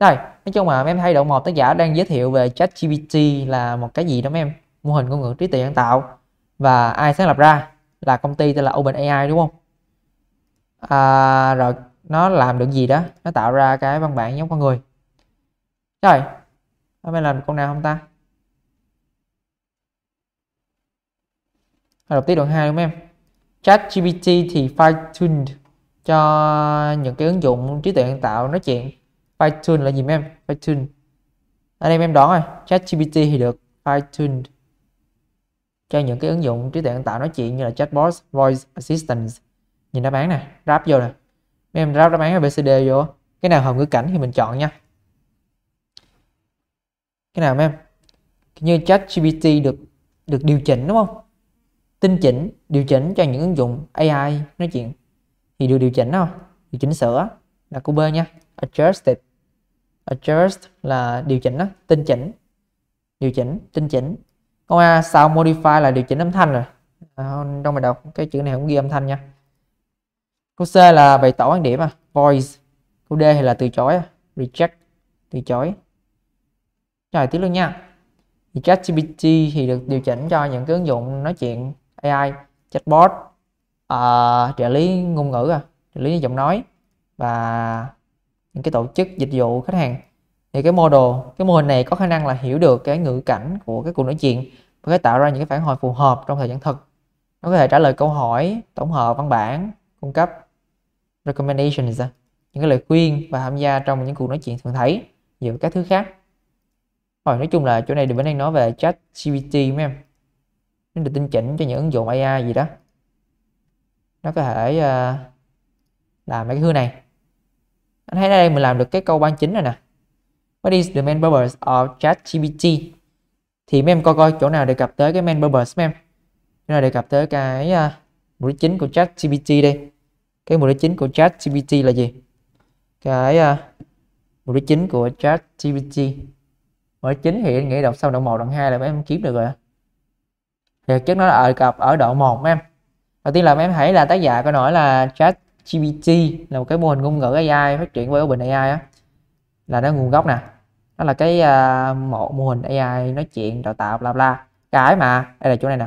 đây nói chung mà em thấy độ một tác giả đang giới thiệu về chat GPT là một cái gì đó mấy em mô hình ngôn ngữ trí tuệ nhân tạo và ai sáng lập ra là công ty tên là Open AI đúng không à, rồi nó làm được gì đó nó tạo ra cái văn bản giống con người rồi mới làm con nào không ta đọc tiếp đoạn 2 đúng không em GPT thì fine tuned cho những cái ứng dụng trí tuệ nhân tạo nói chuyện Python là gì em Python anh em em đoán rồi ChatGPT thì được Python cho những cái ứng dụng trí tuệ nhân tạo nói chuyện như là chatbot voice assistant nhìn đáp án này ráp vô nè mấy em ráp đáp án ABCD vô cái nào hợp ngữ cảnh thì mình chọn nha cái nào em như chat GPT được được điều chỉnh đúng không tinh chỉnh điều chỉnh cho những ứng dụng AI nói chuyện thì được điều chỉnh thôi điều chỉnh sửa là của B nha adjusted adjust là điều chỉnh đó tinh chỉnh điều chỉnh tinh chỉnh câu A sau modify là điều chỉnh âm thanh rồi trong à, bài mà đọc cái chữ này cũng ghi âm thanh nha câu C là bày tỏ quan điểm à voice câu D thì là từ chối à, reject từ chối rồi tiếp luôn nha ChatGPT thì được điều chỉnh cho những cái ứng dụng nói chuyện AI chatbot Ờ, trợ lý ngôn ngữ à, trợ lý giọng nói và những cái tổ chức dịch vụ khách hàng thì cái model cái mô hình này có khả năng là hiểu được cái ngữ cảnh của cái cuộc nói chuyện và cái tạo ra những cái phản hồi phù hợp trong thời gian thực nó có thể trả lời câu hỏi tổng hợp văn bản cung cấp recommendations những cái lời khuyên và tham gia trong những cuộc nói chuyện thường thấy giữa các thứ khác rồi nói chung là chỗ này thì vẫn đang nói về chat GPT mấy em nó được tinh chỉnh cho những ứng dụng AI gì đó nó có thể uh, làm mấy cái thứ này anh thấy đây mình làm được cái câu ban chính này nè what is the main purpose of chat GPT thì mấy em coi coi chỗ nào đề cập tới cái main purpose mấy em chỗ nào đề cập tới cái uh, mục đích chính của chat GPT đây cái mục đích chính của chat GPT là gì cái uh, mục đích chính của chat GPT mục đích chính thì anh nghĩ đọc sau đoạn 1 đoạn 2 là mấy em kiếm được rồi thì chắc nó là ở cặp ở đoạn 1 mấy em đầu tiên là em thấy là tác giả có nói là chat GPT là một cái mô hình ngôn ngữ AI phát triển bởi OpenAI AI á là nó nguồn gốc nè đó là cái uh, à, mô, mô hình AI nói chuyện đào tạo bla bla cái mà đây là chỗ này nè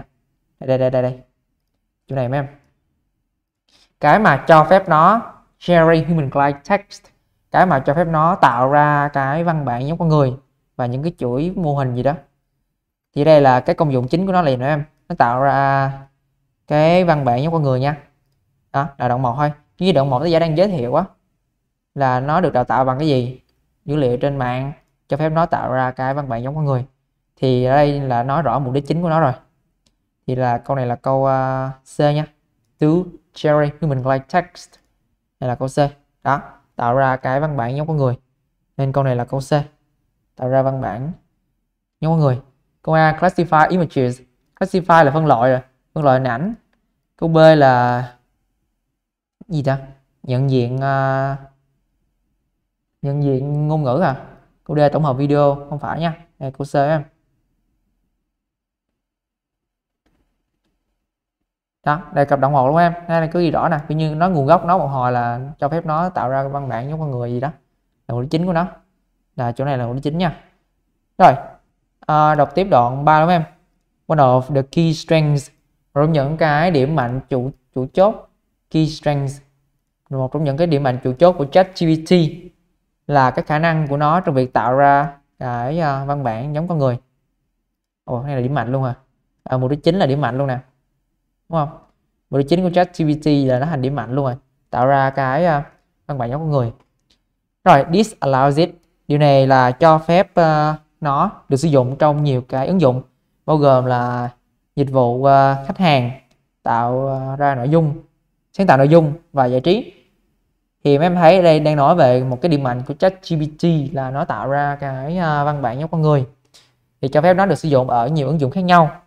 đây đây đây đây chỗ này mấy em cái mà cho phép nó sharing human client text cái mà cho phép nó tạo ra cái văn bản giống con người và những cái chuỗi mô hình gì đó thì đây là cái công dụng chính của nó liền nữa em nó tạo ra cái văn bản giống con người nha đó là đoạn 1 thôi như đoạn một tác giả đang giới thiệu á là nó được đào tạo bằng cái gì dữ liệu trên mạng cho phép nó tạo ra cái văn bản giống con người thì ở đây là nói rõ mục đích chính của nó rồi thì là câu này là câu uh, C nha to generate human like text đây là câu C đó tạo ra cái văn bản giống con người nên câu này là câu C tạo ra văn bản giống con người câu A classify images classify là phân loại rồi phân loại hình ảnh câu b là gì ta nhận diện uh, nhận diện ngôn ngữ à câu d tổng hợp video không phải nha này câu c em đó đây cặp động một luôn em đây là cứ gì rõ nè tuy nhiên nó nguồn gốc nó một hồi là cho phép nó tạo ra văn bản giống con người gì đó là mục đích chính của nó là chỗ này là mục đích chính nha rồi à, đọc tiếp đoạn 3 đúng em one of the key strengths trong những cái điểm mạnh chủ chủ chốt key strengths một trong những cái điểm mạnh chủ chốt của ChatGPT là cái khả năng của nó trong việc tạo ra cái à, văn bản giống con người ồ oh, này là điểm mạnh luôn à, à mục đích chính là điểm mạnh luôn nè đúng không mục đích chính của ChatGPT là nó thành điểm mạnh luôn rồi tạo ra cái à, văn bản giống con người rồi this allows it điều này là cho phép uh, nó được sử dụng trong nhiều cái ứng dụng bao gồm là dịch vụ uh, khách hàng tạo uh, ra nội dung sáng tạo nội dung và giải trí thì em thấy đây đang nói về một cái điểm mạnh của chat GPT là nó tạo ra cái uh, văn bản giống con người thì cho phép nó được sử dụng ở nhiều ứng dụng khác nhau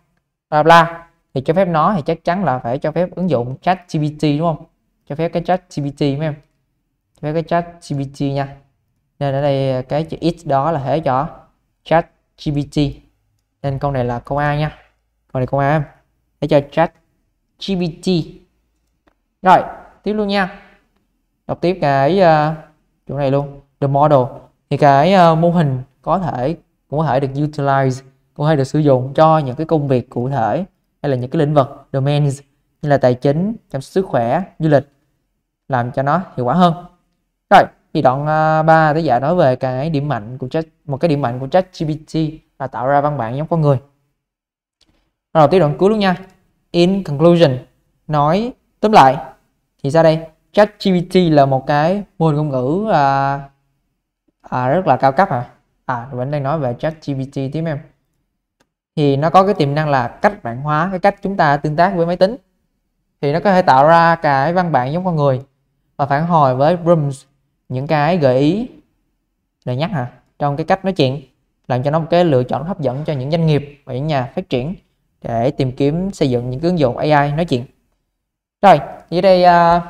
bla bla thì cho phép nó thì chắc chắn là phải cho phép ứng dụng chat GPT đúng không cho phép cái ChatGPT mấy em cho phép cái chat GPT nha nên ở đây cái chữ x đó là thế cho chat GPT. nên câu này là câu A nha còn này công em hãy cho chat GPT rồi tiếp luôn nha đọc tiếp cái uh, chỗ này luôn the model thì cái uh, mô hình có thể cũng có thể được utilize cũng hay được sử dụng cho những cái công việc cụ thể hay là những cái lĩnh vực domains như là tài chính chăm sóc sức khỏe du lịch làm cho nó hiệu quả hơn rồi thì đoạn uh, ờ, 3 tác giả nói về cái điểm mạnh của chat một cái điểm mạnh của chat GPT là tạo ra văn bản giống con người rồi ờ, tiếp đoạn cuối luôn nha. In conclusion, nói tóm lại thì ra đây ChatGPT là một cái mô hình ngôn ngữ à, à, rất là cao cấp hả? À? à vẫn đang nói về ChatGPT tiếp em. Thì nó có cái tiềm năng là cách bản hóa cái cách chúng ta tương tác với máy tính. Thì nó có thể tạo ra cái văn bản giống con người và phản hồi với prompts những cái gợi ý lời nhắc hả? Trong cái cách nói chuyện làm cho nó một cái lựa chọn hấp dẫn cho những doanh nghiệp và những nhà phát triển để tìm kiếm xây dựng những ứng dụng AI nói chuyện rồi dưới đây uh,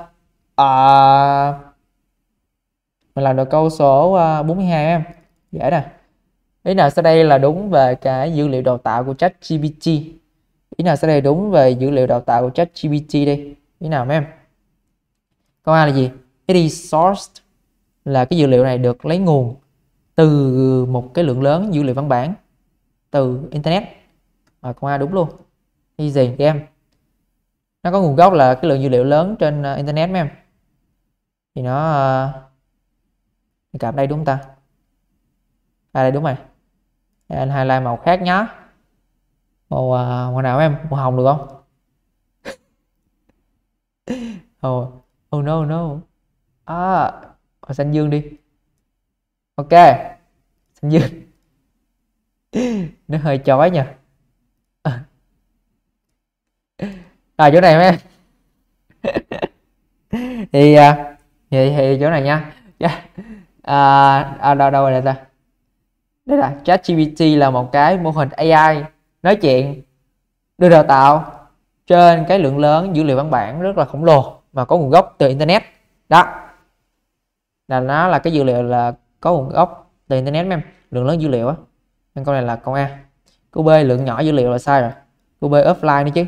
uh, mình làm được câu số uh, à, 42 em dễ nè ý nào sau đây là đúng về cái dữ liệu đào tạo của chat GPT ý nào sau đây đúng về dữ liệu đào tạo của chat GPT đi ý nào em câu A là gì cái đi sourced là cái dữ liệu này được lấy nguồn từ một cái lượng lớn dữ liệu văn bản từ internet à, câu A đúng luôn easy game nó có nguồn gốc là cái lượng dữ liệu lớn trên uh, internet mà em thì nó uh, ờ, cặp đây đúng không ta à đây đúng rồi để anh like màu khác nhá màu uh, màu nào em màu hồng được không oh, oh no no à màu xanh dương đi ok xanh dương nó hơi chói nha à chỗ này em thì, à, thì thì chỗ này nha dạ. à, à, đâu đâu rồi đây ta đây là ChatGPT là một cái mô hình AI nói chuyện được đào tạo trên cái lượng lớn dữ liệu văn bản rất là khổng lồ mà có nguồn gốc từ internet đó là nó là cái dữ liệu là có nguồn gốc từ internet em lượng lớn dữ liệu á nên câu này là câu a câu b lượng nhỏ dữ liệu là sai rồi câu b offline đi chứ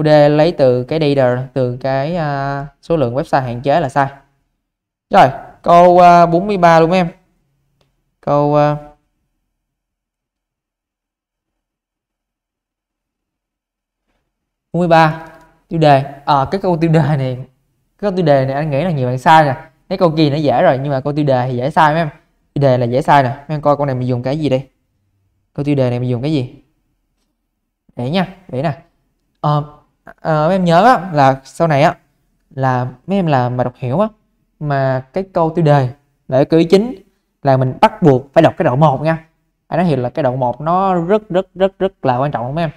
UD lấy từ cái leader từ cái uh, số lượng website hạn chế là sai rồi câu uh, à, 43 luôn em câu uh, bốn mươi ba tiêu đề à, cái câu tiêu đề này cái câu tiêu đề này anh nghĩ là nhiều bạn sai nè cái câu kia nó dễ rồi nhưng mà câu tiêu đề thì dễ sai mấy em tiêu đề là dễ sai nè mấy em coi con này mình dùng cái gì đây câu tiêu đề này mình dùng cái gì để nha để nè à, à, mấy em nhớ á, là sau này á là mấy em làm mà đọc hiểu á mà cái câu tiêu đề để cử chính là mình bắt buộc phải đọc cái đoạn 1 nha ai nói hiểu là cái đoạn 1 nó rất rất rất rất là quan trọng mấy em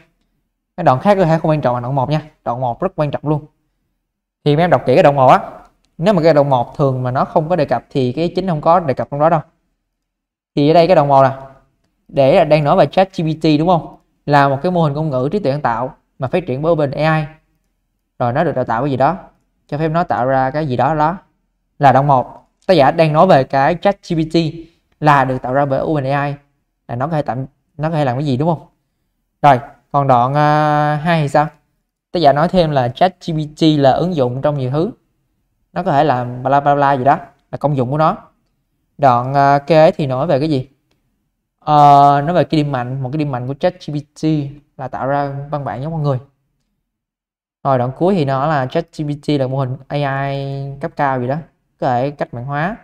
cái đoạn khác có thể không quan trọng là đoạn 1 nha đoạn 1 rất quan trọng luôn thì mấy em đọc kỹ cái đoạn 1 á nếu mà cái đoạn 1 thường mà nó không có đề cập thì cái chính không có đề cập trong đó đâu thì ở đây cái đoạn 1 là để là đang nói về chat GPT đúng không là một cái mô hình ngôn ngữ trí tuệ nhân tạo mà phát triển bởi Open AI rồi nó được đào tạo cái gì đó cho phép nó tạo ra cái gì đó đó là đoạn một tác giả đang nói về cái chat GPT là được tạo ra bởi OpenAI là nó có thể tạm nó có thể làm cái gì đúng không rồi còn đoạn uh, thì sao tác giả nói thêm là chat GPT là ứng dụng trong nhiều thứ nó có thể làm bla bla bla gì đó là công dụng của nó đoạn uh, kế thì nói về cái gì uh, nói về cái điểm mạnh một cái điểm mạnh của chat GPT là tạo ra văn bản giống con người rồi đoạn cuối thì nó là ChatGPT là mô hình AI cấp cao gì đó có thể cách mạng hóa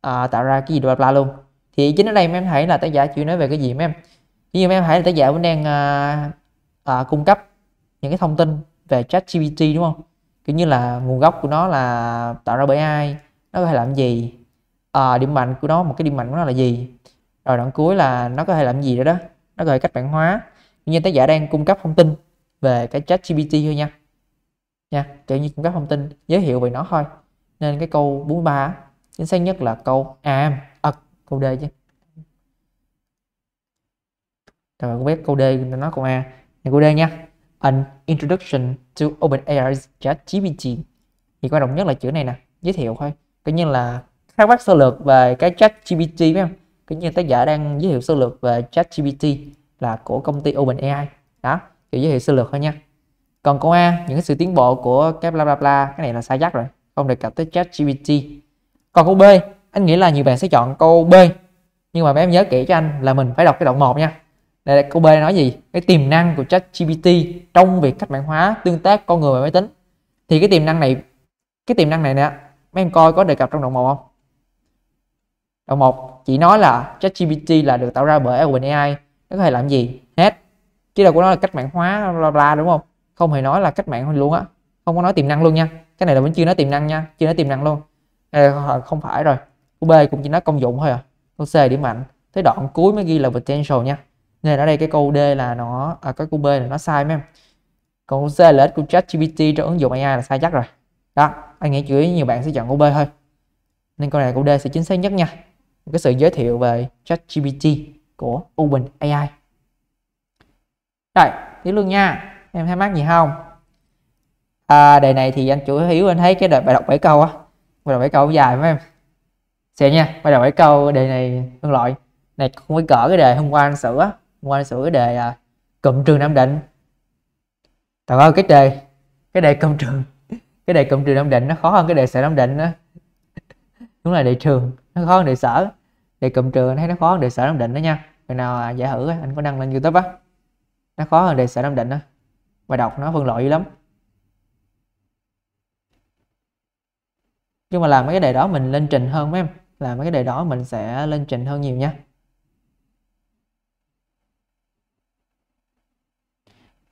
à, tạo ra cái gì bla bla luôn thì chính ở đây mấy em thấy là tác giả chịu nói về cái gì mấy em như mấy em thấy là tác giả cũng đang à, à, cung cấp những cái thông tin về ChatGPT đúng không kiểu như là nguồn gốc của nó là tạo ra bởi ai nó có thể làm gì à, điểm mạnh của nó một cái điểm mạnh của nó là gì rồi đoạn cuối là nó có thể làm gì đó đó nó có thể cách mạng hóa tuy nhiên tác giả đang cung cấp thông tin về cái chat GPT thôi nha nha kiểu như cung cấp thông tin giới thiệu về nó thôi nên cái câu 43 chính xác nhất là câu à, à câu D chứ các bạn cũng biết câu D nó còn A thì câu D nha an introduction to open OpenAI chat GPT thì quan trọng nhất là chữ này nè giới thiệu thôi cái như là khai quát sơ lược về cái chat GPT phải không coi như tác giả đang giới thiệu sơ lược về chat GPT là của công ty OpenAI đó kiểu giới thiệu sơ lược thôi nha còn câu A những sự tiến bộ của cái bla bla bla cái này là sai chắc rồi không đề cập tới chat GPT còn câu B anh nghĩ là nhiều bạn sẽ chọn câu B nhưng mà mấy em nhớ kỹ cho anh là mình phải đọc cái đoạn 1 nha đây là câu B nói gì cái tiềm năng của chat GPT trong việc cách mạng hóa tương tác con người và máy tính thì cái tiềm năng này cái tiềm năng này nè mấy em coi có đề cập trong đoạn 1 không đoạn 1 chỉ nói là chat GPT là được tạo ra bởi OpenAI nó có thể làm gì hết chứ đâu có nói là cách mạng hóa bla bla đúng không không hề nói là cách mạng luôn á không có nói tiềm năng luôn nha cái này là vẫn chưa nói tiềm năng nha chưa nói tiềm năng luôn à, không phải rồi của b cũng chỉ nói công dụng thôi à câu c điểm mạnh tới đoạn cuối mới ghi là potential nha nên ở đây cái câu d là nó à, cái câu b là nó sai mấy em còn câu c là lợi ích của gpt trong ứng dụng AI là sai chắc rồi đó anh nghĩ chủ yếu nhiều bạn sẽ chọn câu B thôi nên câu này câu D sẽ chính xác nhất nha cái sự giới thiệu về chat gpt của Open AI rồi tiến lương nha em thấy mắc gì không à, đề này thì anh chủ yếu anh thấy cái đợt bài đọc bảy câu á bài đọc bảy câu dài mấy em xem nha bài đọc bảy câu đề này phân loại này không phải cỡ cái đề hôm qua anh sửa hôm qua anh sửa cái đề à, cụm trường nam định thật ơi cái đề cái đề cụm trường cái đề cụm trường nam định nó khó hơn cái đề sở nam định đó đúng là đề trường nó khó hơn đề sở đề cụm trừ anh thấy nó khó hơn đề sở nam định đó nha người nào à, giả hữu anh có đăng lên youtube á nó khó hơn đề sở nam định á và đọc nó phân loại dữ lắm nhưng mà làm mấy cái đề đó mình lên trình hơn mấy em làm mấy cái đề đó mình sẽ lên trình hơn nhiều nha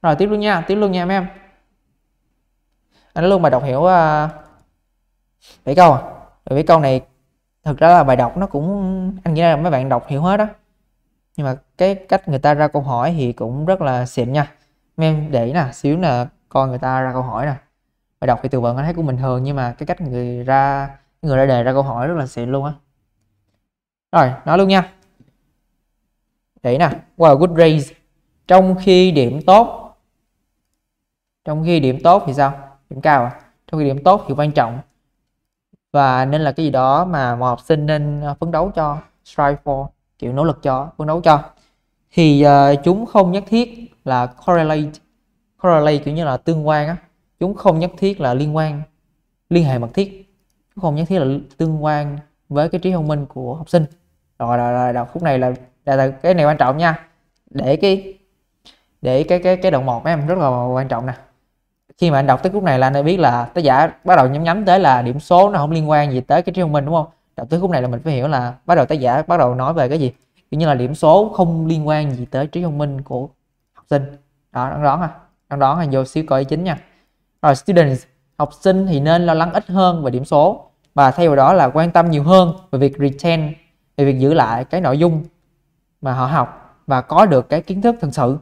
rồi tiếp luôn nha tiếp luôn nha mấy em anh luôn mà đọc hiểu uh, à, bảy câu à bảy câu này thật ra là bài đọc nó cũng anh nghĩ là mấy bạn đọc hiểu hết đó nhưng mà cái cách người ta ra câu hỏi thì cũng rất là xịn nha em để nè xíu nè coi người ta ra câu hỏi nè bài đọc thì từ vựng anh thấy cũng bình thường nhưng mà cái cách người ra người ra đề ra câu hỏi rất là xịn luôn á rồi nói luôn nha để nè wow good raise trong khi điểm tốt trong khi điểm tốt thì sao điểm cao à? trong khi điểm tốt thì quan trọng và nên là cái gì đó mà một học sinh nên ờ, phấn đấu cho strive for kiểu nỗ lực cho phấn đấu cho thì uh, chúng không nhất thiết là correlate correlate kiểu như là tương quan á chúng không nhất thiết là liên quan liên hệ mật thiết chúng không nhất thiết là tương quan với cái trí thông minh của học sinh rồi rồi rồi đọc khúc này là, là, là cái này quan trọng nha để cái để cái cái cái đoạn một em rất là quan trọng nè khi mà anh đọc tới khúc này là anh đã biết là tác giả bắt đầu nhắm nhắm tới là điểm số nó không liên quan gì tới cái trí thông minh đúng không đọc tới khúc này là mình phải hiểu là bắt đầu tác giả bắt đầu nói về cái gì kiểu như là điểm số không liên quan gì tới trí thông minh của học sinh đó đang đón à? đang đón ha vô xíu coi chính nha rồi students học sinh thì nên lo lắng ít hơn về điểm số và thay vào đó là quan tâm nhiều hơn về việc retain về việc giữ lại cái nội dung mà họ học và có được cái kiến thức thực sự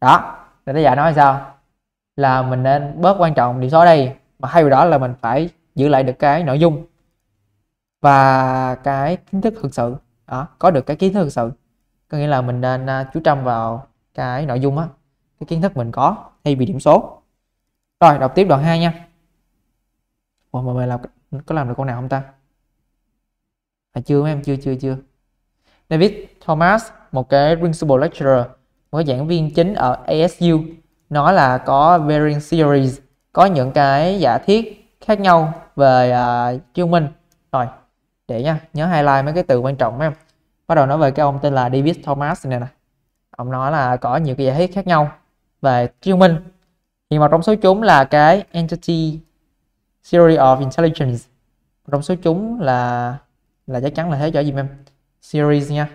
đó thì tác giả nói sao là mình nên bớt quan trọng điểm số đây mà thay vào đó là mình phải giữ lại được cái nội dung và cái kiến thức thực sự đó có được cái kiến thức thực sự có nghĩa là mình nên à, chú trọng vào cái nội dung á cái kiến thức mình có thay vì điểm số rồi đọc tiếp đoạn 2 nha Ủa mọi người làm có làm được con nào không ta à, chưa mấy em chưa chưa chưa David Thomas một cái principal lecturer một cái giảng viên chính ở ASU nó là có varying theories có những cái giả thiết khác nhau về uh, à, chứng minh rồi để nha nhớ highlight mấy cái từ quan trọng mấy em bắt đầu nói về cái ông tên là David Thomas này nè ông nói là có nhiều cái giả thiết khác nhau về chứng minh thì một trong số chúng là cái entity theory of intelligence một trong số chúng là là chắc chắn là thế cho gì em series nha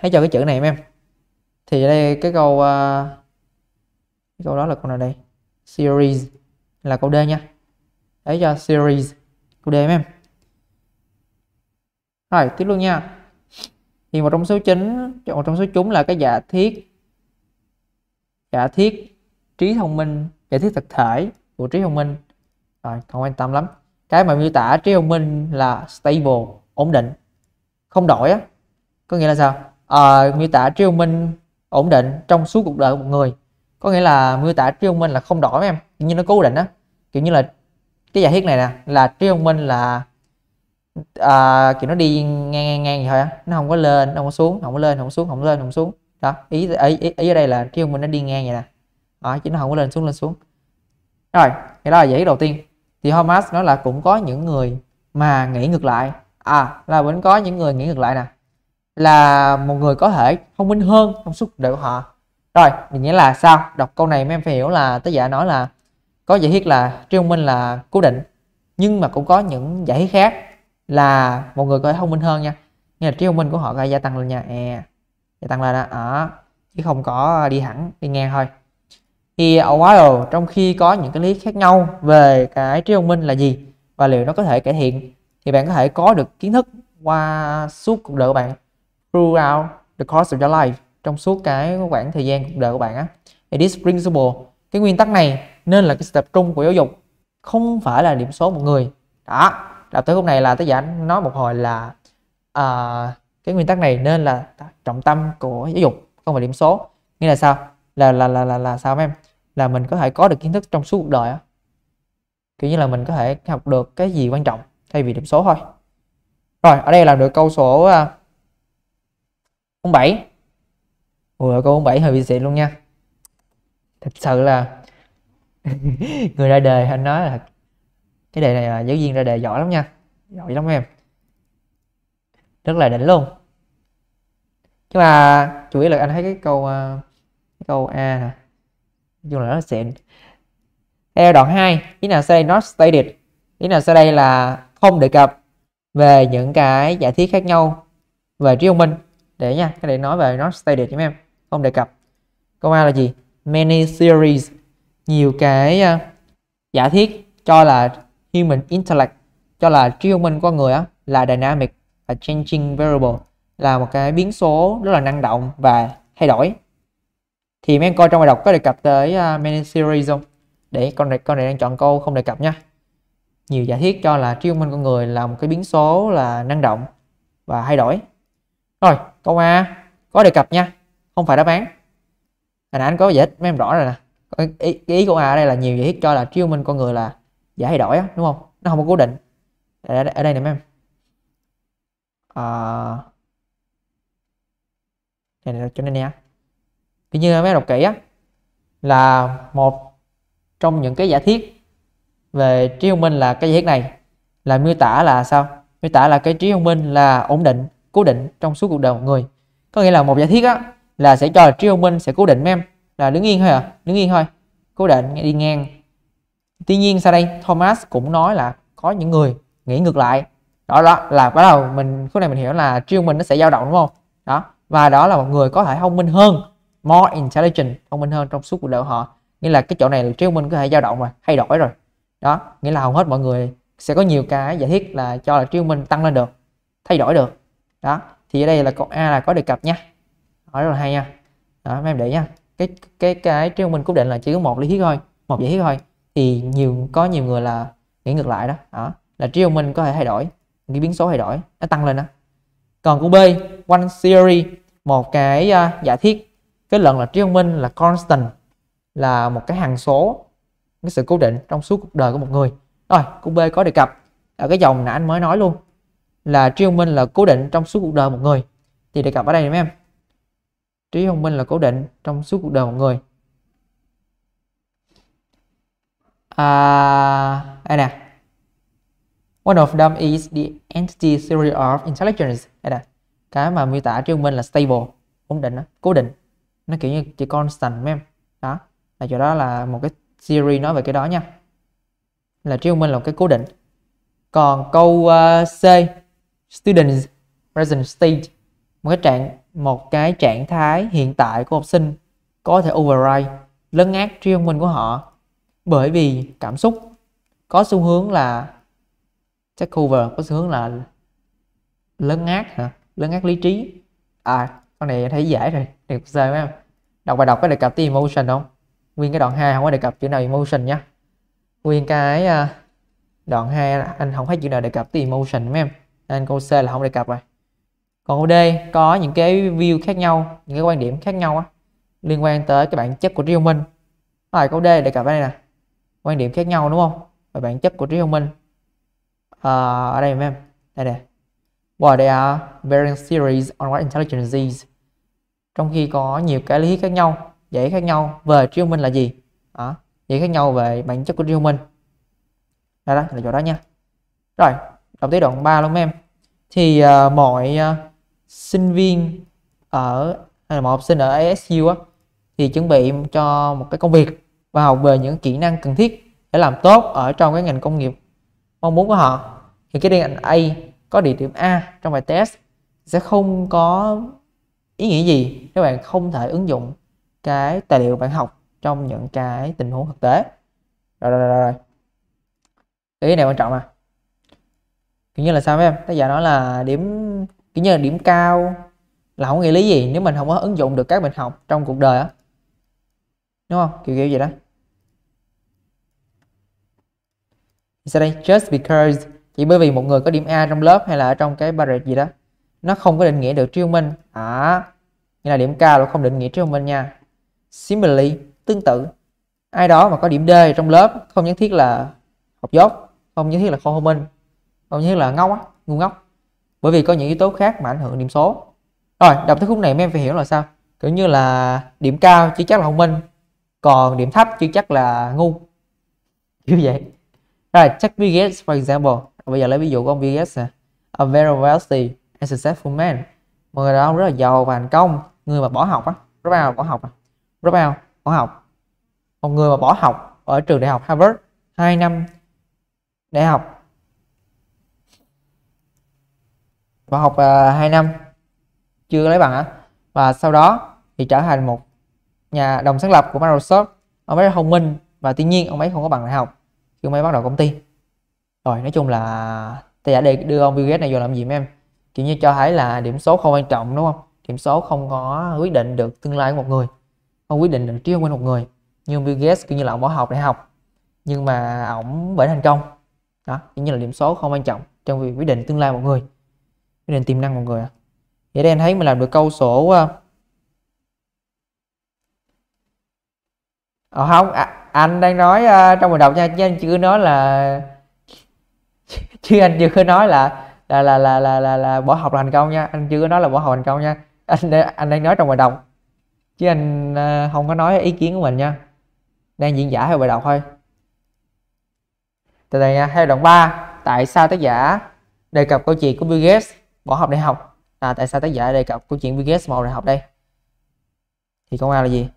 thấy cho cái chữ này em thì đây cái câu uh, cái câu đó là câu nào đây series là câu D nha đấy cho series câu D em rồi tiếp luôn nha thì một trong số chính một trong số chúng là cái giả thiết giả thiết trí thông minh giả thiết thực thể của trí thông minh rồi không quan tâm lắm cái mà miêu tả trí thông minh là stable ổn định không đổi á có nghĩa là sao à, miêu tả trí thông minh ổn định trong suốt cuộc đời của một người có nghĩa là miêu tả trí thông minh là không đổi em kiểu như nó cố định á kiểu như là cái giả thiết này nè là trí thông minh là à, kiểu nó đi ngang ngang ngang thôi á nó không có lên nó không có xuống không có lên không có xuống không có lên không có xuống đó ý ý, ý, ý ở đây là trí thông minh nó đi ngang vậy nè đó, chứ nó không có lên xuống lên xuống rồi cái đó là giả đầu tiên thì Hamas nói là cũng có những người mà nghĩ ngược lại à là vẫn có những người nghĩ ngược lại nè là một người có thể thông minh hơn trong suốt đời của họ rồi mình nghĩa là sao đọc câu này em phải hiểu là tác giả nói là có giả thiết là trí thông minh là cố định nhưng mà cũng có những giả thiết khác là một người có thể thông minh hơn nha nghĩa là trí thông minh của họ có gia tăng lên nha à, gia tăng lên đó à, chứ không có đi hẳn đi ngang thôi thì ở while trong khi có những cái lý khác nhau về cái trí thông minh là gì và liệu nó có thể cải thiện thì bạn có thể có được kiến thức qua suốt cuộc đời của bạn throughout the course of your life trong suốt cái khoảng thời gian cuộc đời của bạn á thì this principle cái nguyên tắc này nên là cái tập trung của giáo dục không phải là điểm số một người đó đọc tới khúc này là tác giả nói một hồi là uh, cái nguyên tắc này nên là trọng tâm của giáo dục không phải điểm số nghĩa là sao là là là là, là sao em là mình có thể có được kiến thức trong suốt cuộc đời á kiểu như là mình có thể học được cái gì quan trọng thay vì điểm số thôi rồi ở đây là được câu số uh, à, 07 Ui câu 47 hơi bị xịn luôn nha Thật sự là Người ra đề anh nói là Cái đề này là giáo viên ra đề giỏi lắm nha Giỏi lắm em Rất là đỉnh luôn Chứ mà chủ yếu là anh thấy cái câu ờ, cái câu A nè nói chung là rất là xịn Theo đoạn 2 Ý nào sau đây not stated Ý nào sau đây là không đề cập Về những cái giả thiết khác nhau Về trí thông minh Để nha, cái này nói về not stated cho em không đề cập câu a là gì many theories nhiều cái uh, giả thiết cho là human intellect cho là trí thông minh con người á là dynamic là changing variable là một cái biến số rất là năng động và thay đổi thì mấy anh coi trong bài đọc có đề cập tới uh, many series không để con này con này đang chọn câu không đề cập nhé nhiều giả thiết cho là trí thông minh con người là một cái biến số là năng động và thay đổi rồi câu a có đề cập nha không phải đáp án hình anh có giải thích mấy em rõ rồi nè ý, ý của a ở đây là nhiều giải thích cho là triêu minh con người là giả hay đổi đúng không nó không có cố định ở đây, ở đây nè mấy em à, này, này cho nên nha, cứ như mấy đọc kỹ á là một trong những cái giả thiết về trí thông minh là cái giả thiết này là miêu tả là sao miêu tả là cái trí thông minh là ổn định cố định trong suốt cuộc đời một người có nghĩa là một giả thiết á là sẽ cho là minh sẽ cố định em là đứng yên thôi à đứng yên thôi cố định đi ngang tuy nhiên sau đây Thomas cũng nói là có những người nghĩ ngược lại đó đó là bắt đầu mình khúc này mình hiểu là trí minh nó sẽ dao động đúng không đó và đó là một người có thể thông minh hơn more intelligent thông minh hơn trong suốt cuộc đời họ nghĩa là cái chỗ này là trí minh có thể dao động mà thay đổi rồi đó nghĩa là hầu hết mọi người sẽ có nhiều cái giải thiết là cho là trí minh tăng lên được thay đổi được đó thì ở đây là câu a là có đề cập nha đó rất là hay nha đó mấy em để nha cái cái cái triết mình cố định là chỉ có một lý thuyết thôi một giả thuyết thôi thì nhiều có nhiều người là nghĩ ngược lại đó đó là triết minh có thể thay đổi cái biến số thay đổi nó tăng lên đó còn của B one theory một cái uh, giả thiết kết luận là triết minh là constant là một cái hằng số cái sự cố định trong suốt cuộc đời của một người rồi của B có đề cập ở cái dòng nãy anh mới nói luôn là triết minh là cố định trong suốt cuộc đời một người thì đề cập ở đây nè em trí thông minh là cố định trong suốt cuộc đời một người à đây nè one of them is the entity theory of intelligence đây nè cái mà miêu tả trí thông minh là stable ổn định đó, cố định nó kiểu như chỉ constant em. đó là chỗ đó là một cái theory nói về cái đó nha là trí thông minh là một cái cố định còn câu uh, C students present state một cái trạng một cái trạng thái hiện tại của học sinh có thể override lấn át trí thông minh của họ bởi vì cảm xúc có xu hướng là take over có xu hướng là lấn át hả lấn át lý trí à con này thấy dễ rồi được rơi mấy không đọc bài đọc có đề cập tới emotion không nguyên cái đoạn 2 không có đề cập chữ nào emotion nhá nguyên cái à, đoạn 2 anh không thấy chữ nào đề cập tới emotion mấy em nên câu C là không đề cập rồi còn OD có những cái view khác nhau những cái quan điểm khác nhau á, liên quan tới cái bản chất của trí thông minh rồi câu D đề cập ở đây nè quan điểm khác nhau đúng không và bản chất của trí thông minh à, ở đây em đây nè While there are à, varying theories on what intelligence is trong khi có nhiều cái lý khác nhau dễ khác nhau về trí thông minh là gì đó dễ khác nhau về bản chất của trí thông minh đây đó là chỗ đó nha rồi đọc tới đoạn 3 luôn em thì uh, mọi uh, sinh viên ở hay là một học sinh ở ASU á thì chuẩn bị cho một cái công việc và học về những kỹ năng cần thiết để làm tốt ở trong cái ngành công nghiệp mong muốn của họ thì cái điện A có địa điểm A trong bài test sẽ không có ý nghĩa gì các bạn không thể ứng dụng cái tài liệu bạn học trong những cái tình huống thực tế rồi rồi rồi, rồi. ý này quan trọng à kiểu như là sao em tác giả nói là điểm kiểu như là điểm cao là không nghĩa lý gì nếu mình không có ứng dụng được các mình học trong cuộc đời á đúng không kiểu kiểu vậy đó sau đây just because chỉ bởi vì một người có điểm A trong lớp hay là ở trong cái barrier gì đó nó không có định nghĩa được triêu minh à như là điểm cao là không định nghĩa triêu minh nha similarly tương tự ai đó mà có điểm D trong lớp không nhất thiết là học dốt không nhất thiết là khôn minh không nhất thiết là ngốc á ngu ngốc bởi vì có những yếu tố khác mà ảnh hưởng điểm số rồi đọc tới khung này em phải hiểu là sao kiểu như là điểm cao chưa chắc là thông minh còn điểm thấp chưa chắc là ngu như vậy rồi check Bill Gates for example bây giờ lấy ví dụ của ông Bill Gates a very wealthy and successful man một người đó ông rất là giàu và thành công người mà bỏ học á rất bao bỏ học à. rất bao bỏ học một người mà bỏ học ở trường đại học Harvard 2 năm đại học và học à, 2 năm chưa lấy bằng á và sau đó thì trở thành một nhà đồng sáng lập của Microsoft ông ấy rất thông minh và tuy nhiên ông ấy không có bằng đại học khi ông ấy bắt đầu công ty rồi nói chung là tôi đã đưa ông Bill Gates này vô làm gì em kiểu như cho thấy là điểm số không quan trọng đúng không điểm số không có quyết định được tương lai của một người không quyết định được trí thông minh một người nhưng Bill Gates kiểu như là ông bỏ học đại học nhưng mà ổng vẫn thành công đó kiểu như là điểm số không quan trọng trong việc quyết định tương lai của một người cái nền tiềm năng mọi người à. vậy đây anh thấy mình làm được câu sổ ờ, ờ không, à, anh đang nói uh, trong hồi đọc nha, chứ anh chưa nói là chứ anh chưa nói là là là là là là, là bỏ học là thành công nha, anh chưa nói là bỏ học thành công nha. Anh anh đang nói trong bài đọc, Chứ anh uh, không có nói ý kiến của mình nha. Đang diễn giả theo bài đọc thôi. Từ đây nha, theo đoạn 3, tại sao tác giả đề cập câu chuyện của Bill Gates bỏ học đại học là tại sao tác giả đề cập câu chuyện Bill Gates màu đại học đây thì câu A là gì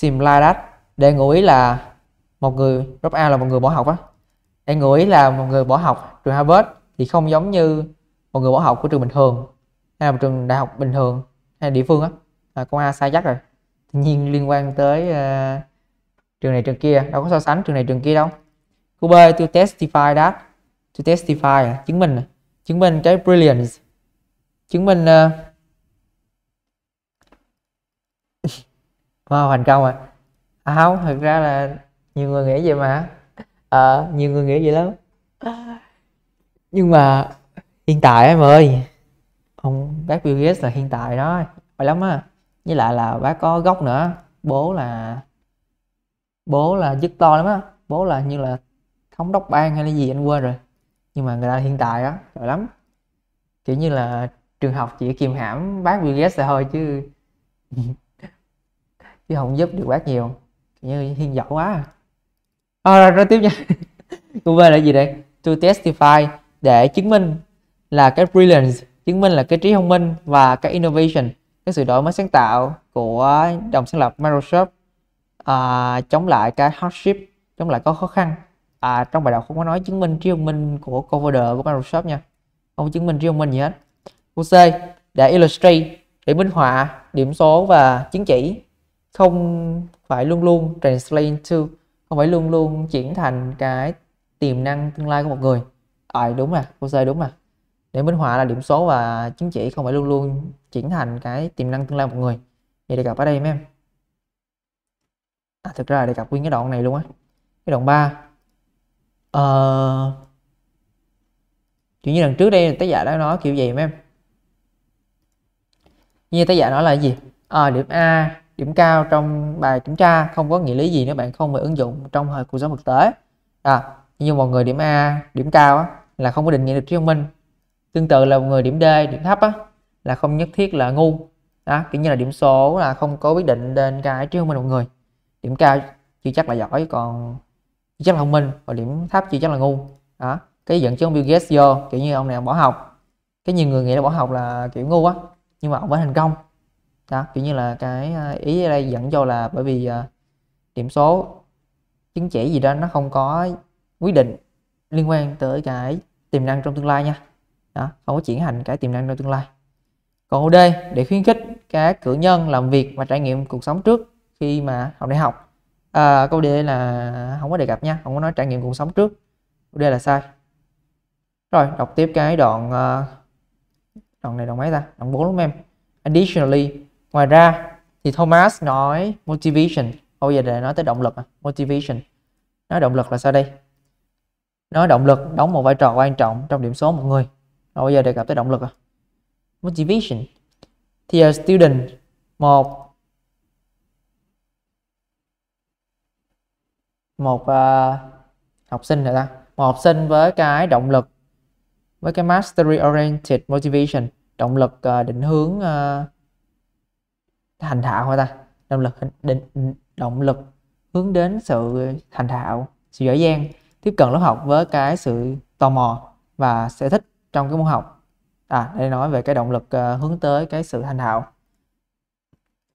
Tim Lirat để ngụ ý là một người drop A là một người bỏ học á để ngụ ý là một người bỏ học trường Harvard thì không giống như một người bỏ học của trường bình thường hay là một trường đại học bình thường hay là địa phương á à, câu A sai chắc rồi tuy nhiên liên quan tới uh, trường này trường kia đâu có so sánh trường này trường kia đâu câu B to testify that to testify chứng minh này chứng minh cái brilliance chứng minh uh, wow, thành công à. à không thật ra là nhiều người nghĩ vậy mà à, nhiều người nghĩ vậy lắm nhưng mà hiện tại em ơi ông bác Bill Gates là hiện tại đó phải lắm á với lại là bác có gốc nữa bố là bố là chức to lắm á bố là như là thống đốc bang hay là gì anh quên rồi nhưng mà người ta hiện tại á giỏi lắm kiểu như là trường học chỉ kiềm hãm bác Bill Gates thôi chứ chứ không giúp được bác nhiều kiểu như hiên giỏi quá à, ờ, rồi, rồi tiếp nha câu về là gì đây to testify để chứng minh là cái brilliance chứng minh là cái trí thông minh và cái innovation cái sự đổi mới sáng tạo của đồng sáng lập Microsoft à, chống lại cái hardship chống lại có khó khăn à, trong bài đọc không có nói chứng minh riêng minh của Covoder của Microsoft nha không có chứng minh riêng minh gì hết câu C để illustrate để minh họa điểm số và chứng chỉ không phải luôn luôn translate to không phải luôn luôn chuyển thành cái tiềm năng tương lai của một người à, đúng rồi cô C đúng rồi để minh họa là điểm số và chứng chỉ không phải luôn luôn chuyển thành cái tiềm năng tương lai của một người vậy đề cập ở đây em à, thực ra là đề cập nguyên cái đoạn này luôn á cái đoạn 3 ờ uh, như lần trước đây tác giả đã nói kiểu gì mà em như tác giả nói là gì à, điểm A điểm cao trong bài kiểm tra không có nghĩa lý gì nếu bạn không phải ứng dụng trong thời cuộc sống thực tế à, như một người điểm A điểm cao á, là không có định nghĩa được trí thông minh tương tự là một người điểm D điểm thấp á, là không nhất thiết là ngu đó kiểu như là điểm số là không có quyết định đến cái trí thông minh một người điểm cao chưa chắc là giỏi còn chưa chắc là thông minh và điểm thấp chỉ chắc là ngu đó cái dẫn chứng Bill Gates vô kiểu như ông này bỏ học cái nhiều người nghĩ là bỏ học là kiểu ngu á nhưng mà ông vẫn thành công đó kiểu như là cái ờ, ý ở đây dẫn cho là bởi vì ờ, điểm số chứng chỉ gì đó nó không có quyết định liên quan tới cái tiềm năng trong tương lai nha đó không có triển hành cái tiềm năng trong tương lai còn OD để khuyến khích các cử nhân làm việc và trải nghiệm cuộc sống trước khi mà học đại học à, câu D là không có đề cập nha không có nói trải nghiệm cuộc sống trước câu D là sai rồi đọc tiếp cái đoạn ờ, đoạn này đoạn mấy ta đoạn 4 đúng em additionally ngoài ra thì Thomas nói motivation bây giờ để nói tới động lực à? motivation nói động lực là sao đây nói động lực đóng một vai trò quan trọng trong điểm số mọi người bây giờ đề cập tới động lực à? motivation thì a ờ, student một một uh, học sinh rồi ta một học sinh với cái động lực với cái mastery oriented motivation động lực uh, định hướng uh, thành thạo hả ta động lực định động lực hướng đến sự thành thạo sự giỏi giang tiếp cận lớp học với cái sự tò mò và sẽ thích trong cái môn học à đây nói về cái động lực uh, hướng tới cái sự thành thạo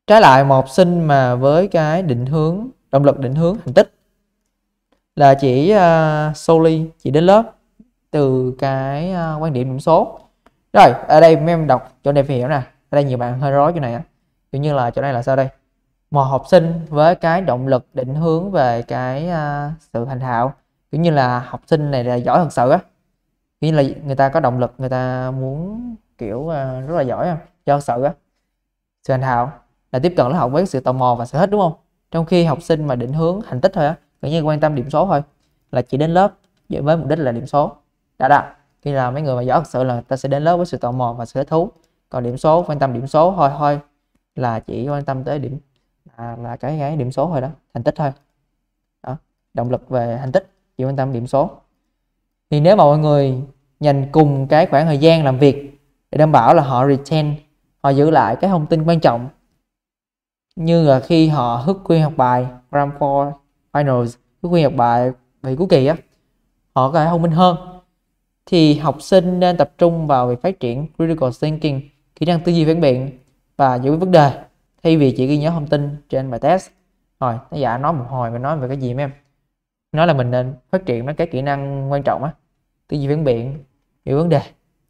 trái lại một học sinh mà với cái định hướng động lực định hướng thành tích là chỉ uh, ờ, solely chỉ đến lớp từ cái uh, quan điểm điểm số rồi ở đây em đọc chỗ này phải hiểu nè ở đây nhiều bạn hơi rối chỗ này á kiểu như là chỗ này là sao đây một học sinh với cái động lực định hướng về cái uh, sự thành thạo kiểu như là học sinh này là giỏi thật sự á kiểu như là người ta có động lực người ta muốn kiểu uh, rất là giỏi không do sự á sự thành thạo là tiếp cận lớp học với sự tò mò và sự hết đúng không trong khi học sinh mà định hướng thành tích thôi á gần như quan tâm điểm số thôi là chỉ đến lớp với mục đích là điểm số đã đạt khi là mấy người mà giỏi thật sự là ta sẽ đến lớp với sự tò mò và sự thích thú còn điểm số quan tâm điểm số thôi thôi là chỉ quan tâm tới điểm à, là cái cái điểm số thôi đó thành tích thôi đó. động lực về thành tích chỉ quan tâm điểm số thì nếu mà mọi người dành cùng cái khoảng thời gian làm việc để đảm bảo là họ retain họ giữ lại cái thông tin quan trọng như là khi họ hức quy học bài gram 4 finals cái quyển học bài về cuối kỳ á họ có thể thông minh hơn thì học sinh nên tập trung vào việc phát triển critical thinking kỹ năng tư duy phản biện và giải quyết vấn đề thay vì chỉ ghi nhớ thông tin trên bài test rồi tác giả nói một hồi mình nói về cái gì em nói là mình nên phát triển mấy cái kỹ năng quan trọng á tư duy phản biện hiểu vấn đề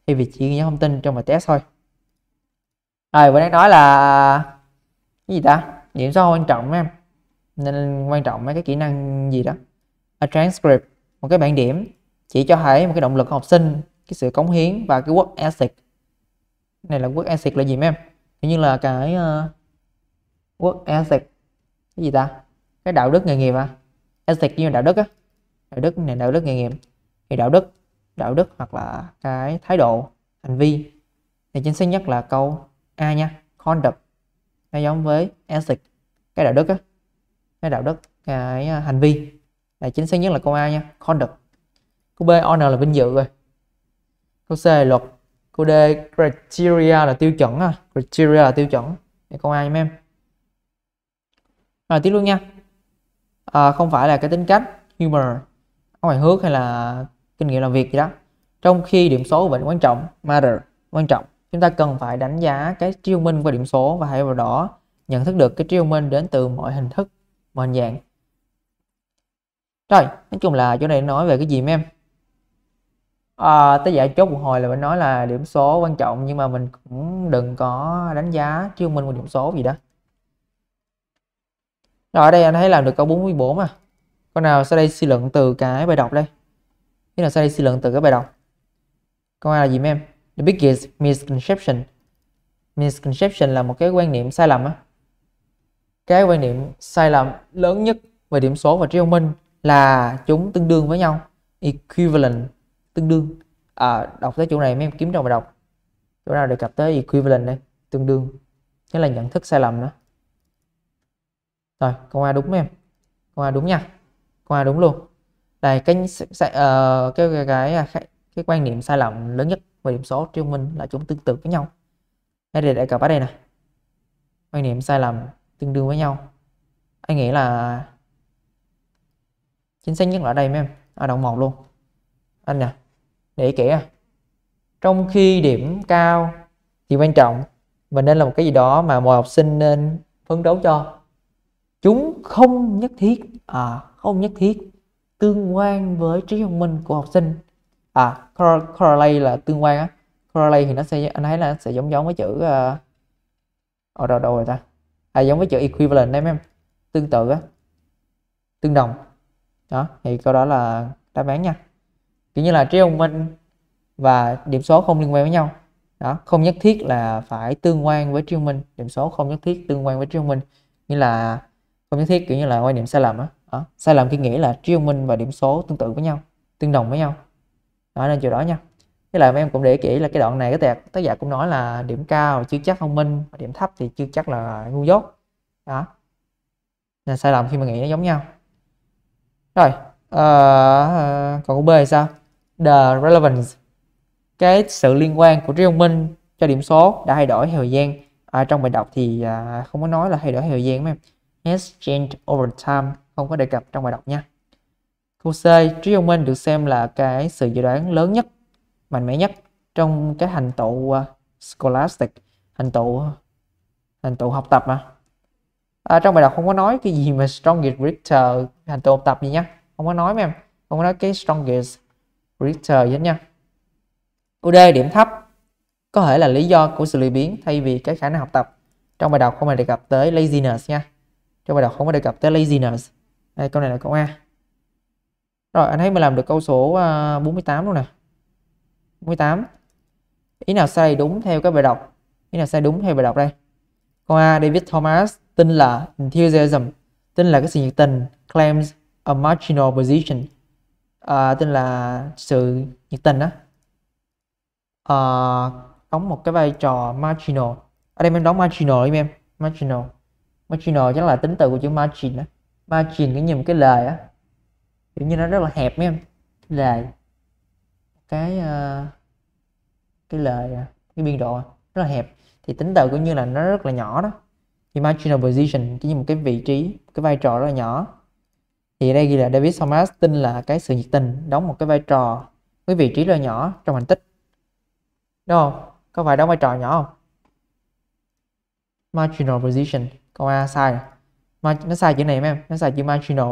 thay vì chỉ ghi nhớ thông tin trong bài test thôi rồi vừa bữa nói là cái gì ta điểm số quan trọng em nên quan trọng mấy cái kỹ năng gì đó a transcript một cái bảng điểm chỉ cho thấy một cái động lực của học sinh cái sự cống hiến và cái work ethic này là work ethic là gì mấy em kiểu như là cái uh, work ethic cái gì ta cái đạo đức nghề nghiệp à ethic như là đạo đức á đạo đức này đạo đức nghề nghiệp thì đạo đức đạo đức hoặc là cái thái độ hành vi thì chính xác nhất là câu a nha conduct nó giống với ethic cái đạo đức á cái đạo đức cái à, hành vi là chính xác nhất là câu A nha conduct câu B honor là vinh dự rồi câu C là luật câu D criteria là tiêu chuẩn criteria là tiêu chuẩn để câu A nha em rồi tiếp luôn nha à, không phải là cái tính cách humor ngoài hước hay là kinh nghiệm làm việc gì đó trong khi điểm số vẫn quan trọng matter quan trọng chúng ta cần phải đánh giá cái trí thông minh qua điểm số và hãy vào đó nhận thức được cái trí thông minh đến từ mọi hình thức mà hình dạng rồi nói chung là chỗ này nói về cái gì em à, tới giải chốt một hồi là mình nói là điểm số quan trọng nhưng mà mình cũng đừng có đánh giá chứ mình một điểm số gì đó rồi ở đây anh thấy làm được câu 44 à? con nào sau đây suy luận từ cái bài đọc đây thế là sau đây suy luận từ cái bài đọc câu A là gì em the biggest misconception misconception là một cái quan niệm sai lầm á cái quan niệm sai lầm lớn nhất về điểm số và trí thông minh là chúng tương đương với nhau equivalent tương đương à, đọc tới chỗ này mấy em kiếm trong bài đọc chỗ nào đề cập tới equivalent đây tương đương cái là nhận thức sai lầm đó rồi câu A đúng em câu A đúng nha câu A đúng luôn đây cái uh, cái, cái cái cái cái quan niệm sai lầm lớn nhất về điểm số trí thông minh là chúng tương tự với nhau đây đề cập ở đây nè quan niệm sai lầm tương đương với nhau anh nghĩ là chính xác nhất là ở đây mấy em ở đoạn một luôn anh nè à, để kỹ à trong khi điểm cao thì quan trọng và nên là một cái gì đó mà mọi học sinh nên phấn đấu cho chúng không nhất thiết à, không nhất thiết tương quan với trí thông minh của học sinh à correlate là tương quan á correlate thì nó sẽ anh thấy là nó sẽ giống giống với chữ ờ, ở đâu đâu rồi ta à, giống với chữ equivalent đấy, em tương tự á tương đồng đó thì câu đó là đáp án nha kiểu như là trí thông minh và điểm số không liên quan với nhau đó không nhất thiết là phải tương quan với trí thông minh điểm số không nhất thiết tương quan với trí thông minh như là không nhất thiết kiểu như là quan điểm sai lầm á đó. sai lầm khi nghĩ là trí thông minh và điểm số tương tự với nhau tương đồng với nhau đó nên chỗ đó nha với lại em cũng để kỹ là cái đoạn này cái tẹt tác giả cũng nói là điểm cao chưa chắc thông minh và điểm thấp thì chưa chắc là ngu dốt đó là sai lầm khi mà nghĩ nó giống nhau rồi uh, còn của B thì sao the relevance cái sự liên quan của trí thông minh cho điểm số đã thay đổi theo thời gian à, trong bài đọc thì uh, không có nói là thay đổi theo thời gian em has changed over time không có đề cập trong bài đọc nha Câu C, trí thông minh được xem là cái sự dự đoán lớn nhất mạnh mẽ nhất trong cái hành tụ ờ, scholastic hành tụ hành tụ học tập mà à, trong bài đọc không có nói cái gì mà strongest reader hành tụ học tập gì nhá không có nói mà em không có nói cái strongest reader gì hết nha UD điểm thấp có thể là lý do của sự lười biến thay vì cái khả năng học tập trong bài đọc không hề đề cập tới laziness nha trong bài đọc không có đề cập tới laziness đây câu này là câu A rồi anh thấy mình làm được câu số 48 ờ, luôn nè 48 ý nào sai đúng theo các bài đọc ý nào sai đúng theo bài đọc đây câu A David Thomas tin là enthusiasm tin là cái sự nhiệt tình claims a marginal position à, tên là sự nhiệt tình đó à, đóng một cái vai trò marginal ở đây mình đóng marginal em em marginal marginal chắc là tính từ của chữ margin đó margin cái nhìn cái lời á kiểu như nó rất là hẹp mấy em lời cái ờ, cái lời ờ, cái biên độ rất là hẹp thì tính từ cũng như là nó rất là nhỏ đó thì marginal position chỉ như một cái vị trí cái vai trò rất là nhỏ thì đây ghi là David Thomas tin là cái sự nhiệt tình đóng một cái vai trò với vị trí rất là nhỏ trong thành tích đúng không có phải đóng vai trò nhỏ không marginal position câu A sai rồi. nó sai chữ này em nó sai chữ marginal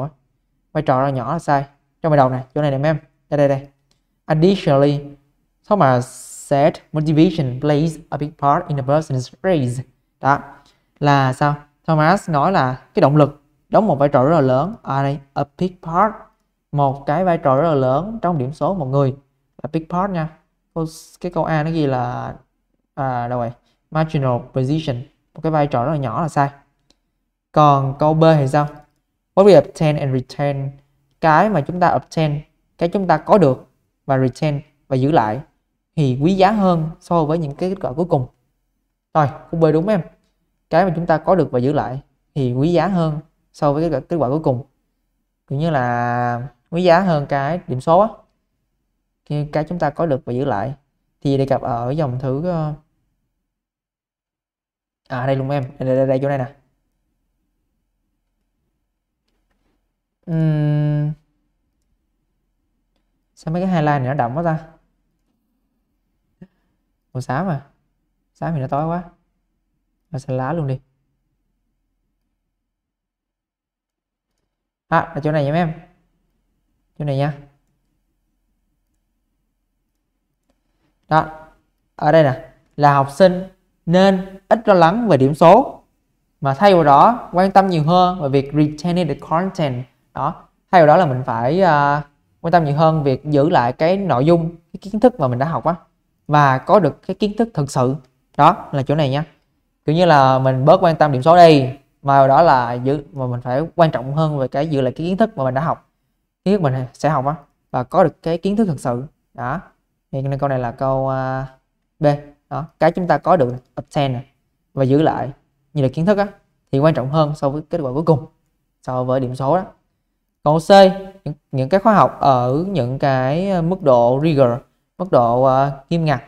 vai trò rất là nhỏ là sai trong bài đầu này chỗ này nè em đây đây đây Additionally, Thomas said motivation plays a big part in a person's race. Đó là sao? Thomas nói là cái động lực đóng một vai trò rất là lớn ở đây a big part một cái vai trò rất là lớn trong điểm số một người là big part nha cái câu A nó ghi là à, đâu rồi marginal position một cái vai trò rất là nhỏ là sai còn câu B thì sao what we obtain and retain cái mà chúng ta obtain cái chúng ta có được và retain và giữ lại thì quý giá hơn so với những cái kết quả cuối cùng rồi cũng bơi đúng em cái mà chúng ta có được và giữ lại thì quý giá hơn so với cái kết quả cuối cùng cũng như là quý giá hơn cái điểm số á cái chúng ta có được và giữ lại thì đề cập ở dòng thứ ờ, à đây luôn em đây, đây, đây, chỗ này nè uhm xem mấy cái highlight này nó đậm quá ta màu xám à xám thì nó tối quá nó xanh lá luôn đi à là chỗ này nha em chỗ này nha đó ở đây nè là học sinh nên ít lo lắng về điểm số mà thay vào đó quan tâm nhiều hơn về việc retaining the content đó thay vào đó là mình phải uh, quan tâm nhiều hơn việc giữ lại cái nội dung cái kiến thức mà mình đã học á và có được cái kiến thức thực sự đó là chỗ này nhá. kiểu như là mình bớt quan tâm điểm số đi mà đó là giữ mà mình phải quan trọng hơn về cái giữ lại cái kiến thức mà mình đã học kiến thức mình sẽ học á và có được cái kiến thức thực sự đó thì nên câu này là câu à, B đó cái chúng ta có được obtain này, và giữ lại như là kiến thức á thì quan trọng hơn so với kết quả cuối cùng so với điểm số đó còn C những, cái khóa học ở những cái ờ, mức độ rigor mức độ uh, nghiêm ngặt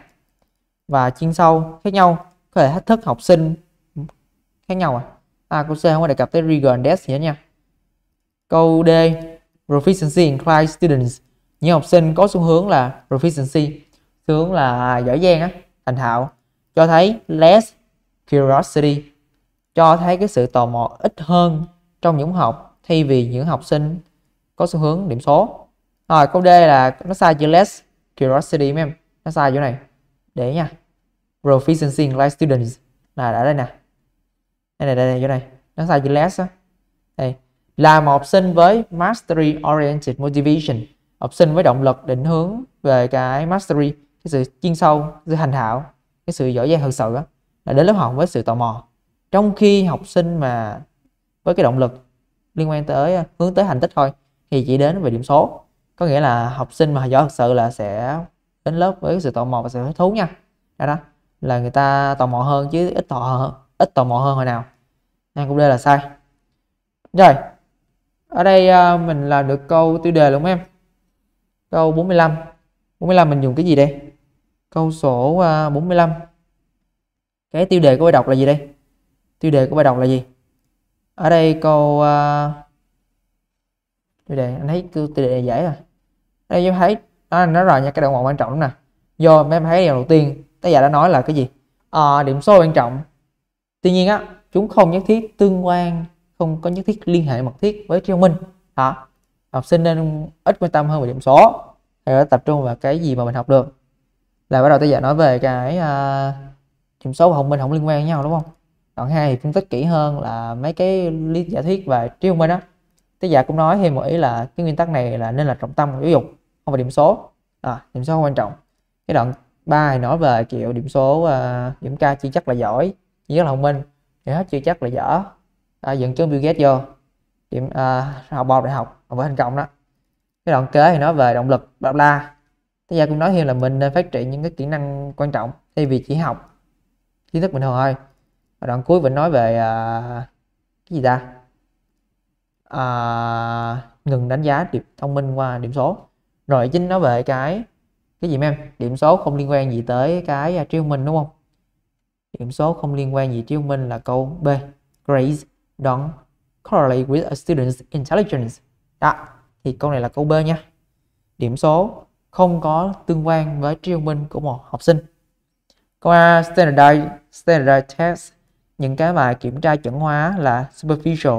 và chuyên sâu khác nhau có thể thách thức học sinh khác nhau à à câu C không có đề cập tới rigor and depth gì hết nha câu D proficiency inclined students những học sinh có xu hướng là proficiency xu hướng là giỏi giang á thành thạo cho thấy less curiosity cho thấy cái sự tò mò ít hơn trong những học thay vì những học sinh có xu hướng điểm số rồi câu D là nó sai chữ less curiosity em nó sai chỗ này để nha proficiency in life students là đã đây nè đây này đây này chỗ này nó sai chữ less á đây là một học sinh với mastery oriented motivation học sinh với động lực định hướng về cái mastery cái sự chuyên sâu sự hành thạo cái sự giỏi giang thực sự á là đến lớp học với sự tò mò trong khi học sinh mà với cái động lực liên quan tới ờ, hướng tới thành tích thôi thì chỉ đến về điểm số có nghĩa là học sinh mà giỏi thật sự là sẽ đến lớp với sự tò mò và sự hứng thú nha đó, đó là người ta tò mò hơn chứ ít tò mò hơn, ít tò mò hơn hồi nào nên cũng đây là sai rồi ở đây ờ, mình làm được câu tiêu đề luôn em câu 45 45 mình dùng cái gì đây câu sổ 45 ờ, cái tiêu đề của bài đọc là gì đây tiêu đề của bài đọc là gì ở đây câu uh, tiêu đề anh thấy tiêu đề dễ rồi à. đây em thấy đó à, nó rồi nha cái đoạn một quan trọng nè do em thấy điều đầu tiên tác giả đã nói là cái gì à, điểm số quan trọng tuy nhiên á chúng không nhất thiết tương quan không có nhất thiết liên hệ mật thiết với trí thông minh hả học sinh nên ít quan tâm hơn về điểm số hay tập trung vào cái gì mà mình học được là bắt đầu tác giả nói về cái uh, điểm số và thông minh không liên quan với nhau đúng không đoạn 2 thì phân tích kỹ hơn là mấy cái lý giả thuyết và trí thông minh á tác giả cũng nói thêm một ý là cái nguyên tắc này là nên là trọng tâm giáo dục không phải điểm số à, điểm số không quan trọng cái đoạn 3 thì nói về kiểu điểm số uh, ờ, điểm ca chưa chắc là giỏi chỉ rất là thông minh thì hết chưa chắc là dở à, dựng chứng Bill Gates vô điểm uh, học bao đại học học với thành công đó cái đoạn kế thì nói về động lực bla bla thế gia cũng nói thêm là mình nên phát triển những cái kỹ năng quan trọng thay vì chỉ học kiến thức bình thường thôi đoạn cuối vẫn nói về à, cái gì ta à, ngừng đánh giá điểm thông minh qua điểm số rồi chính nói về cái cái gì em điểm số không liên quan gì tới cái à, triêu minh đúng không điểm số không liên quan gì triêu minh là câu B grades don't correlate with a student's intelligence đó thì câu này là câu B nha điểm số không có tương quan với triêu minh của một học sinh câu A standardized standardized test những cái bài kiểm tra chuẩn hóa là superficial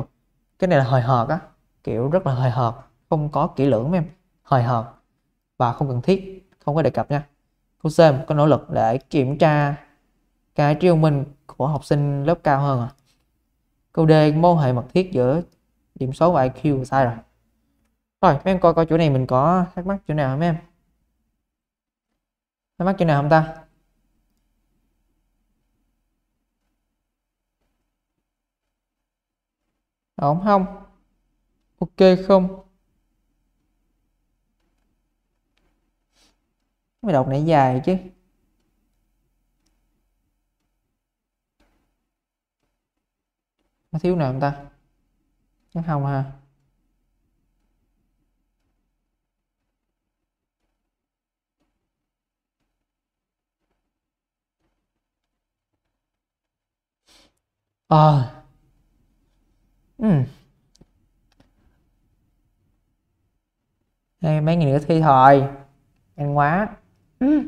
cái này là hời hợt á kiểu rất là hời hợt không có kỹ lưỡng em hời hợt và không cần thiết không có đề cập nha cô C có nỗ lực để kiểm tra cái trí minh của học sinh lớp cao hơn à câu D mô hệ mật thiết giữa điểm số và IQ sai rồi rồi mấy em coi coi chỗ này mình có thắc mắc chỗ nào không em thắc mắc chỗ nào không ta ổn không ok không Mày đọc nãy dài chứ nó thiếu nào không ta chắc không ha à ừ. Đây, mấy ngày nữa thi thôi ăn quá ừ.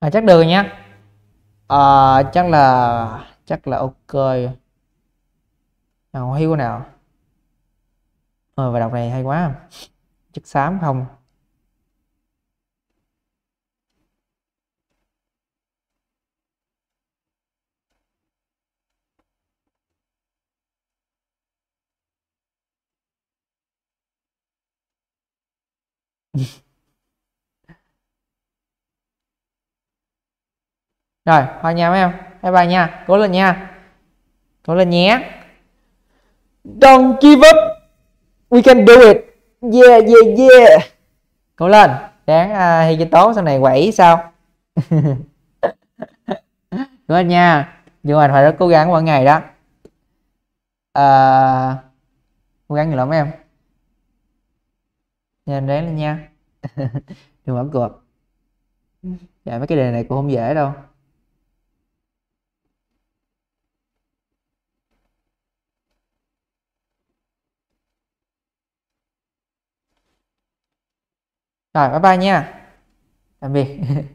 à, chắc được nhé à, ờ, chắc là chắc là ok nào hiu nào ờ và đọc này hay quá chất xám không rồi hoa nhau em bye bye nha cố lên nha cố lên nhé don't give up we can do it yeah yeah yeah cố lên đáng uh, à, hay cái tố sau này quẩy sao cố lên nha nhưng mà phải rất cố gắng mỗi ngày đó à, cố gắng nhiều lắm em nên ráng lên nha đừng bỏ cuộc dạ mấy cái đề này cũng không dễ đâu rồi bye bye nha tạm biệt